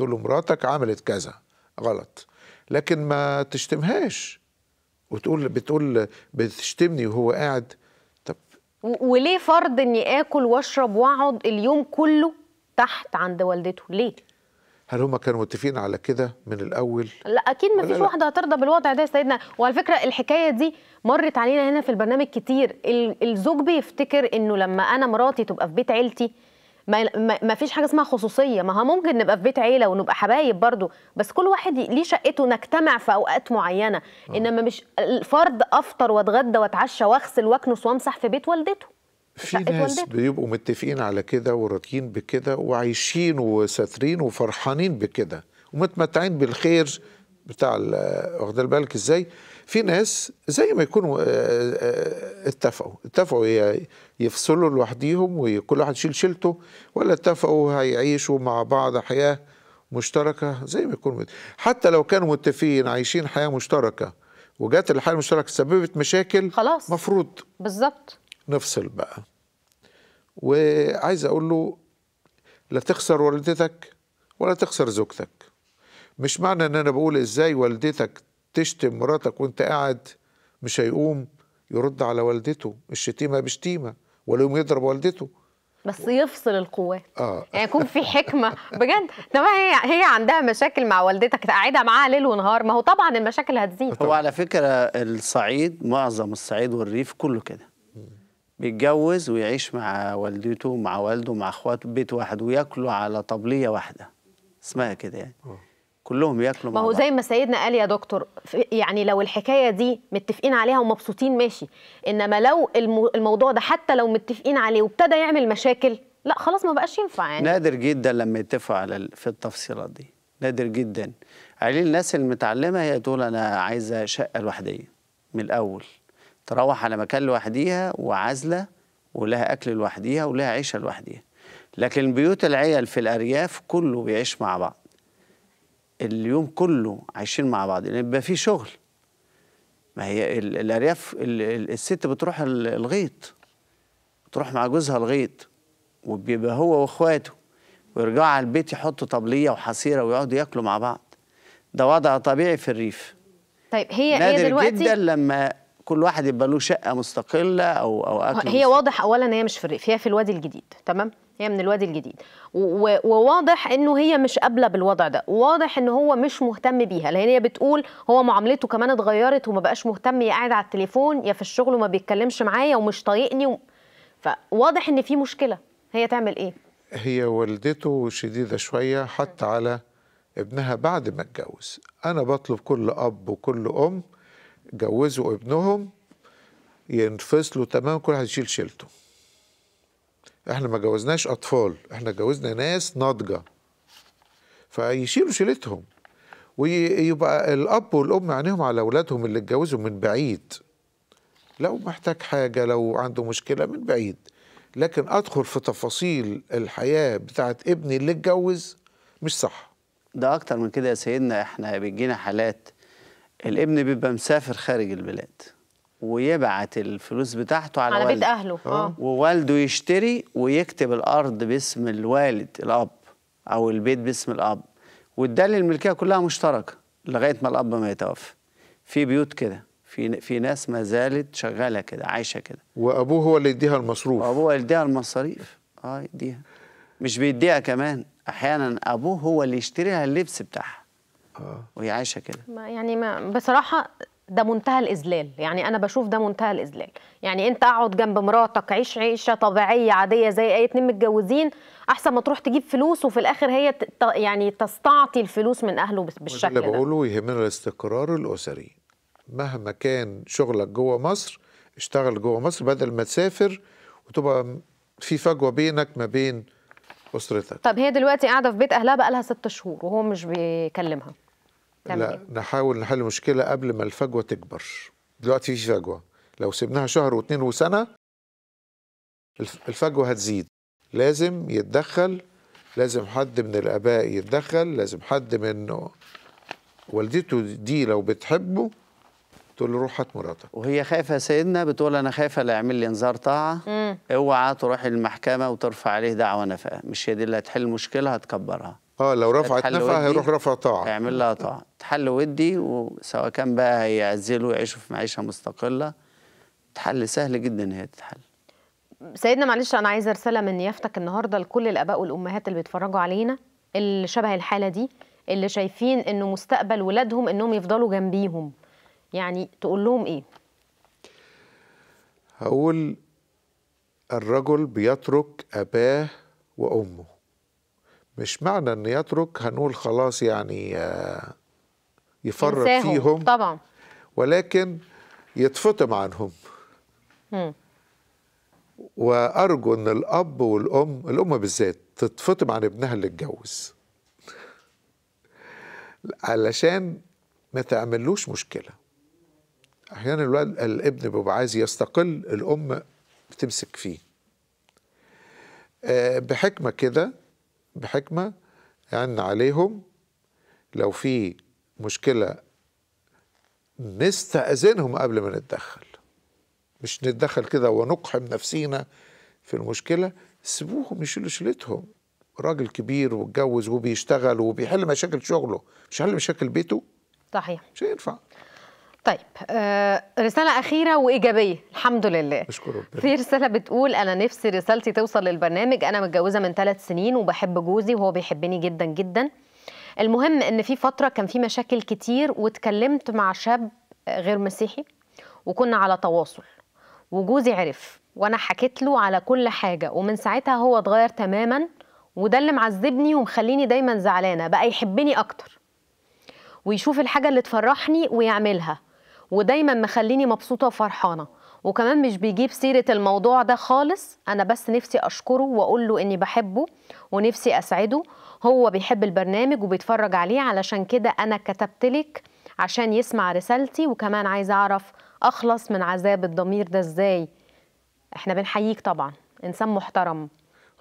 تقول له مراتك عملت كذا غلط لكن ما تشتمهاش وتقول بتقول بتشتمني وهو قاعد طب وليه فرض اني اكل واشرب واقعد اليوم كله تحت عند والدته ليه هل هما كانوا متفقين على كده من الاول لا اكيد ما فيش واحده هترضى بالوضع ده يا سيدنا وعلى فكره الحكايه دي مرت علينا هنا في البرنامج كتير الزوج بيفتكر انه لما انا مراتي تبقى في بيت عيلتي ما, ما فيش حاجه اسمها خصوصيه ما ممكن نبقى في بيت عيله ونبقى حبايب برضو بس كل واحد ليه شقته نجتمع في اوقات معينه آه. انما مش الفرد افطر واتغدى واتعشى واغسل واكنس وامسح في بيت والدته في ناس والدته. بيبقوا متفقين على كده وراضيين بكده وعايشين وساترين وفرحانين بكده ومتمتعين بالخير بتاع واخد بالك ازاي في ناس زي ما يكونوا آه، آه، اتفقوا اتفقوا يفصلوا لوحديهم وكل واحد يشيل شيلته ولا اتفقوا هيعيشوا مع بعض حياة مشتركة زي ما يكونوا حتى لو كانوا متفقين عايشين حياة مشتركة وجات الحياة المشتركة سببت مشاكل خلاص مفروض بالظبط نفصل بقى وعايز اقول له لا تخسر والدتك ولا تخسر زوجتك مش معنى ان انا بقول ازاي والدتك تشتم مراتك وانت قاعد مش هيقوم يرد على والدته الشتيمه بشتيمه ولا يقوم يضرب والدته بس يفصل القوات آه. يعني يكون في حكمه بجد طب هي هي عندها مشاكل مع والدتك تقعدها معاها ليل ونهار ما هو طبعا المشاكل هتزيد هو على فكره الصعيد معظم الصعيد والريف كله كده بيتجوز ويعيش مع والدته مع والده مع اخواته بيت واحد وياكلوا على طبليه واحده اسمها كده يعني آه. كلهم ياكلوا مع ما هو زي ما سيدنا قال يا دكتور يعني لو الحكايه دي متفقين عليها ومبسوطين ماشي انما لو الموضوع ده حتى لو متفقين عليه وابتدى يعمل مشاكل لا خلاص ما بقاش ينفع يعني نادر جدا لما يتفقوا على في التفصيلات دي نادر جدا عليه الناس المتعلمه هي تقول انا عايزه شقه لوحديه من الاول تروح على مكان لوحديها وعازله ولها اكل لوحديها ولها عيشه لوحديها لكن بيوت العيال في الارياف كله بيعيش مع بعض اليوم كله عايشين مع بعض لان يعني بيبقى في شغل ما هي الارياف الست بتروح الغيط بتروح مع جوزها الغيط وبيبقى هو واخواته ويرجعوا على البيت يحطوا طبليه وحصيره ويقعدوا ياكلوا مع بعض ده وضع طبيعي في الريف طيب هي هي دلوقتي جدا لما كل واحد يبقى له شقه مستقله او او اكل هي مستقل. واضح اولا هي مش في الريف هي في الوادي الجديد تمام هي من الوادي الجديد وواضح انه هي مش قابله بالوضع ده واضح ان هو مش مهتم بيها لان هي بتقول هو معاملته كمان اتغيرت وما بقاش مهتم يا قاعد على التليفون يا في الشغل وما بيتكلمش معايا ومش طايقني و... فواضح ان في مشكله هي تعمل ايه هي والدته شديده شويه حتى على ابنها بعد ما اتجوز انا بطلب كل اب وكل ام جوزوا ابنهم ينفصلوا تمام كل واحد يشيل شيلته احنا ما جوزناش اطفال احنا جوزنا ناس ناضجه فيشيلوا شيلتهم ويبقى الاب والام عينيهم على اولادهم اللي اتجوزوا من بعيد لو محتاج حاجه لو عنده مشكله من بعيد لكن ادخل في تفاصيل الحياه بتاعت ابني اللي اتجوز مش صح ده اكتر من كده يا سيدنا احنا بيجينا حالات الابن بيبقى مسافر خارج البلاد ويبعت الفلوس بتاعته على, على والده. بيت اهله آه. اه ووالده يشتري ويكتب الارض باسم الوالد الاب او البيت باسم الاب والدال الملكيه كلها مشتركه لغايه ما الاب ما يتوفى في بيوت كده في في ناس ما زالت شغاله كده عايشه كده وابوه هو اللي يديها المصروف وابوه يديها المصاريف اه يديها مش بيديها كمان احيانا ابوه هو اللي يشتريها اللبس بتاعها اه وهي عايشه كده ما يعني ما بصراحه ده منتهى الإذلال يعني أنا بشوف ده منتهى الإذلال يعني أنت أقعد جنب مراتك عيش عيشة طبيعية عادية زي أي اتنين متجوزين أحسن ما تروح تجيب فلوس وفي الآخر هي يعني تستعطي الفلوس من أهله بالشكل ده اللي بقوله يهمنا الاستقرار الأسري مهما كان شغلك جوه مصر اشتغل جوه مصر بدل ما تسافر وتبقى في فجوه بينك ما بين اسرتك طب هي دلوقتي قاعده في بيت اهلها بقى لها ست شهور وهو مش بيكلمها لا نحاول نحل مشكله قبل ما الفجوه تكبر دلوقتي في فجوه لو سبناها شهر واثنين وسنه الفجوه هتزيد لازم يتدخل لازم حد من الاباء يتدخل لازم حد من والدته دي لو بتحبه تقول له روح هات مراتك وهي خايفه سيدنا بتقول انا خايفه لا يعمل لي انذار طاعه اوعى تروح المحكمه وترفع عليه دعوة نفقه مش هي دي اللي هتحل المشكله هتكبرها اه لو رفعت نفع هيروح رفع طاعه يعمل لها طاعه تحل ودي وسواء كان بقى هيعزلوا يعيشوا في معيشه مستقله تحل سهل جدا ان هي تتحل سيدنا معلش انا عايزه رساله من يافتك النهارده لكل الاباء والامهات اللي بيتفرجوا علينا اللي شبه الحاله دي اللي شايفين انه مستقبل ولادهم انهم يفضلوا جنبيهم يعني تقول لهم ايه هقول الرجل بيترك اباه وامه مش معنى ان يترك هنقول خلاص يعني آه، يفرط فيهم طبعا ولكن يتفطم عنهم مم. وارجو ان الاب والام الام بالذات تتفطم عن ابنها اللي اتجوز علشان ما تعملوش مشكله احيانا الولد الابن بيبقى عايز يستقل الام بتمسك فيه آه، بحكمه كده بحكمة يعني عليهم لو في مشكلة نستأذنهم قبل ما نتدخل مش نتدخل كده ونقحم نفسينا في المشكلة سيبوهم يشيلوا شيلتهم راجل كبير واتجوز وبيشتغل وبيحل مشاكل شغله مش حل مشاكل بيته صحيح مش هينفع طيب آه، رسالة أخيرة وإيجابية الحمد لله أشكر في رسالة بتقول أنا نفسي رسالتي توصل للبرنامج أنا متجوزة من ثلاث سنين وبحب جوزي وهو بيحبني جدا جدا المهم إن في فترة كان في مشاكل كتير واتكلمت مع شاب غير مسيحي وكنا على تواصل وجوزي عرف وأنا حكيت له على كل حاجة ومن ساعتها هو اتغير تماما وده اللي معذبني ومخليني دايما زعلانة بقى يحبني أكتر ويشوف الحاجة اللي تفرحني ويعملها ودايما مخليني مبسوطه وفرحانه وكمان مش بيجيب سيره الموضوع ده خالص انا بس نفسي اشكره واقول له اني بحبه ونفسي اسعده هو بيحب البرنامج وبيتفرج عليه علشان كده انا كتبت لك عشان يسمع رسالتي وكمان عايزه اعرف اخلص من عذاب الضمير ده ازاي احنا بنحييك طبعا انسان محترم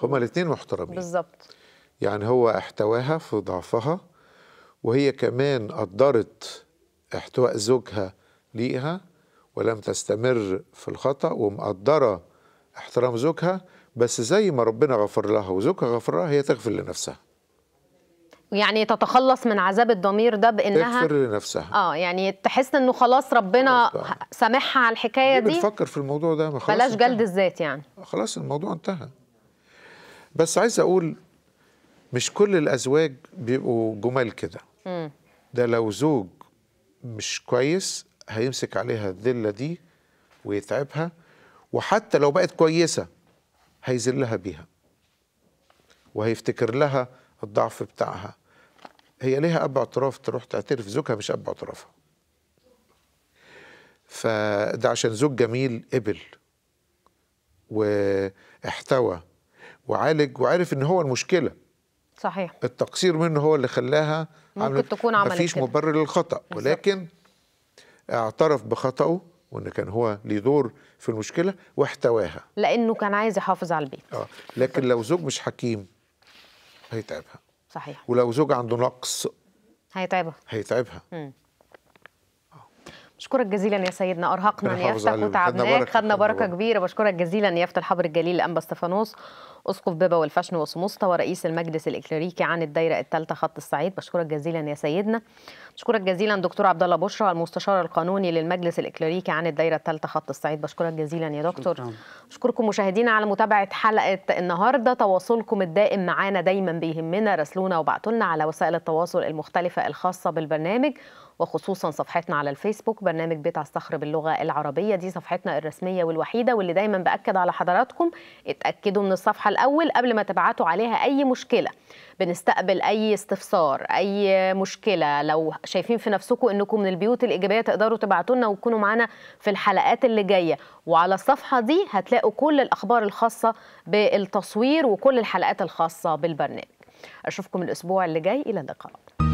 هما الاثنين محترمين بالظبط يعني هو احتواها في ضعفها وهي كمان قدرت احتواء زوجها ليها ولم تستمر في الخطأ ومقدرة احترام زوجها بس زي ما ربنا غفر لها وزوجها غفر لها هي تغفر لنفسها يعني تتخلص من عذاب الضمير ده بانها تغفر لنفسها اه يعني تحس انه خلاص ربنا سامحها على الحكايه دي بتفكر في الموضوع ده ما خلاص بلاش جلد الذات يعني خلاص الموضوع انتهى بس عايز اقول مش كل الازواج بيبقوا جمال كده ده لو زوج مش كويس هيمسك عليها الذلة دي ويتعبها وحتى لو بقت كويسة هيذلها بيها وهيفتكر لها الضعف بتاعها هي ليها أب اعتراف تروح تعترف زوجها مش أب اعترافها فده عشان زوج جميل قبل واحتوى وعالج وعرف ان هو المشكله صحيح التقصير منه هو اللي خلاها ممكن تكون عملت مفيش كده. مبرر للخطا ولكن اعترف بخطأه وان كان هو ليه دور في المشكله واحتواها لانه كان عايز يحافظ على البيت اه لكن لو زوج مش حكيم هيتعبها صحيح ولو زوج عنده نقص هيتعبها هيتعبها مم. بشكرك جزيلا يا سيدنا ارهقنا نيافتك وتعبناك خدنا بركه كبيره بشكرك جزيلا نيافه الحبر الجليل الانبا استفانوس اسقف بابا والفشن وسموسطه ورئيس المجلس الاكليريكي عن الدايره الثالثه خط الصعيد بشكرك جزيلا يا سيدنا بشكرك جزيلا دكتور عبد الله بشرى المستشار القانوني للمجلس الاكليريكي عن الدايره الثالثه خط الصعيد بشكرك جزيلا يا دكتور بشكركم مشاهدينا على متابعه حلقه النهارده تواصلكم الدائم معانا دايما بيهمنا راسلونا وبعتولنا على وسائل التواصل المختلفه الخاصه بالبرنامج وخصوصا صفحتنا على الفيسبوك برنامج بيت على الصخر باللغه العربيه دي صفحتنا الرسميه والوحيده واللي دايما باكد على حضراتكم اتاكدوا من الصفحه الاول قبل ما تبعتوا عليها اي مشكله بنستقبل اي استفسار اي مشكله لو شايفين في نفسكم انكم من البيوت الايجابيه تقدروا تبعتوا لنا وتكونوا معانا في الحلقات اللي جايه وعلى الصفحه دي هتلاقوا كل الاخبار الخاصه بالتصوير وكل الحلقات الخاصه بالبرنامج اشوفكم الاسبوع اللي جاي الى اللقاء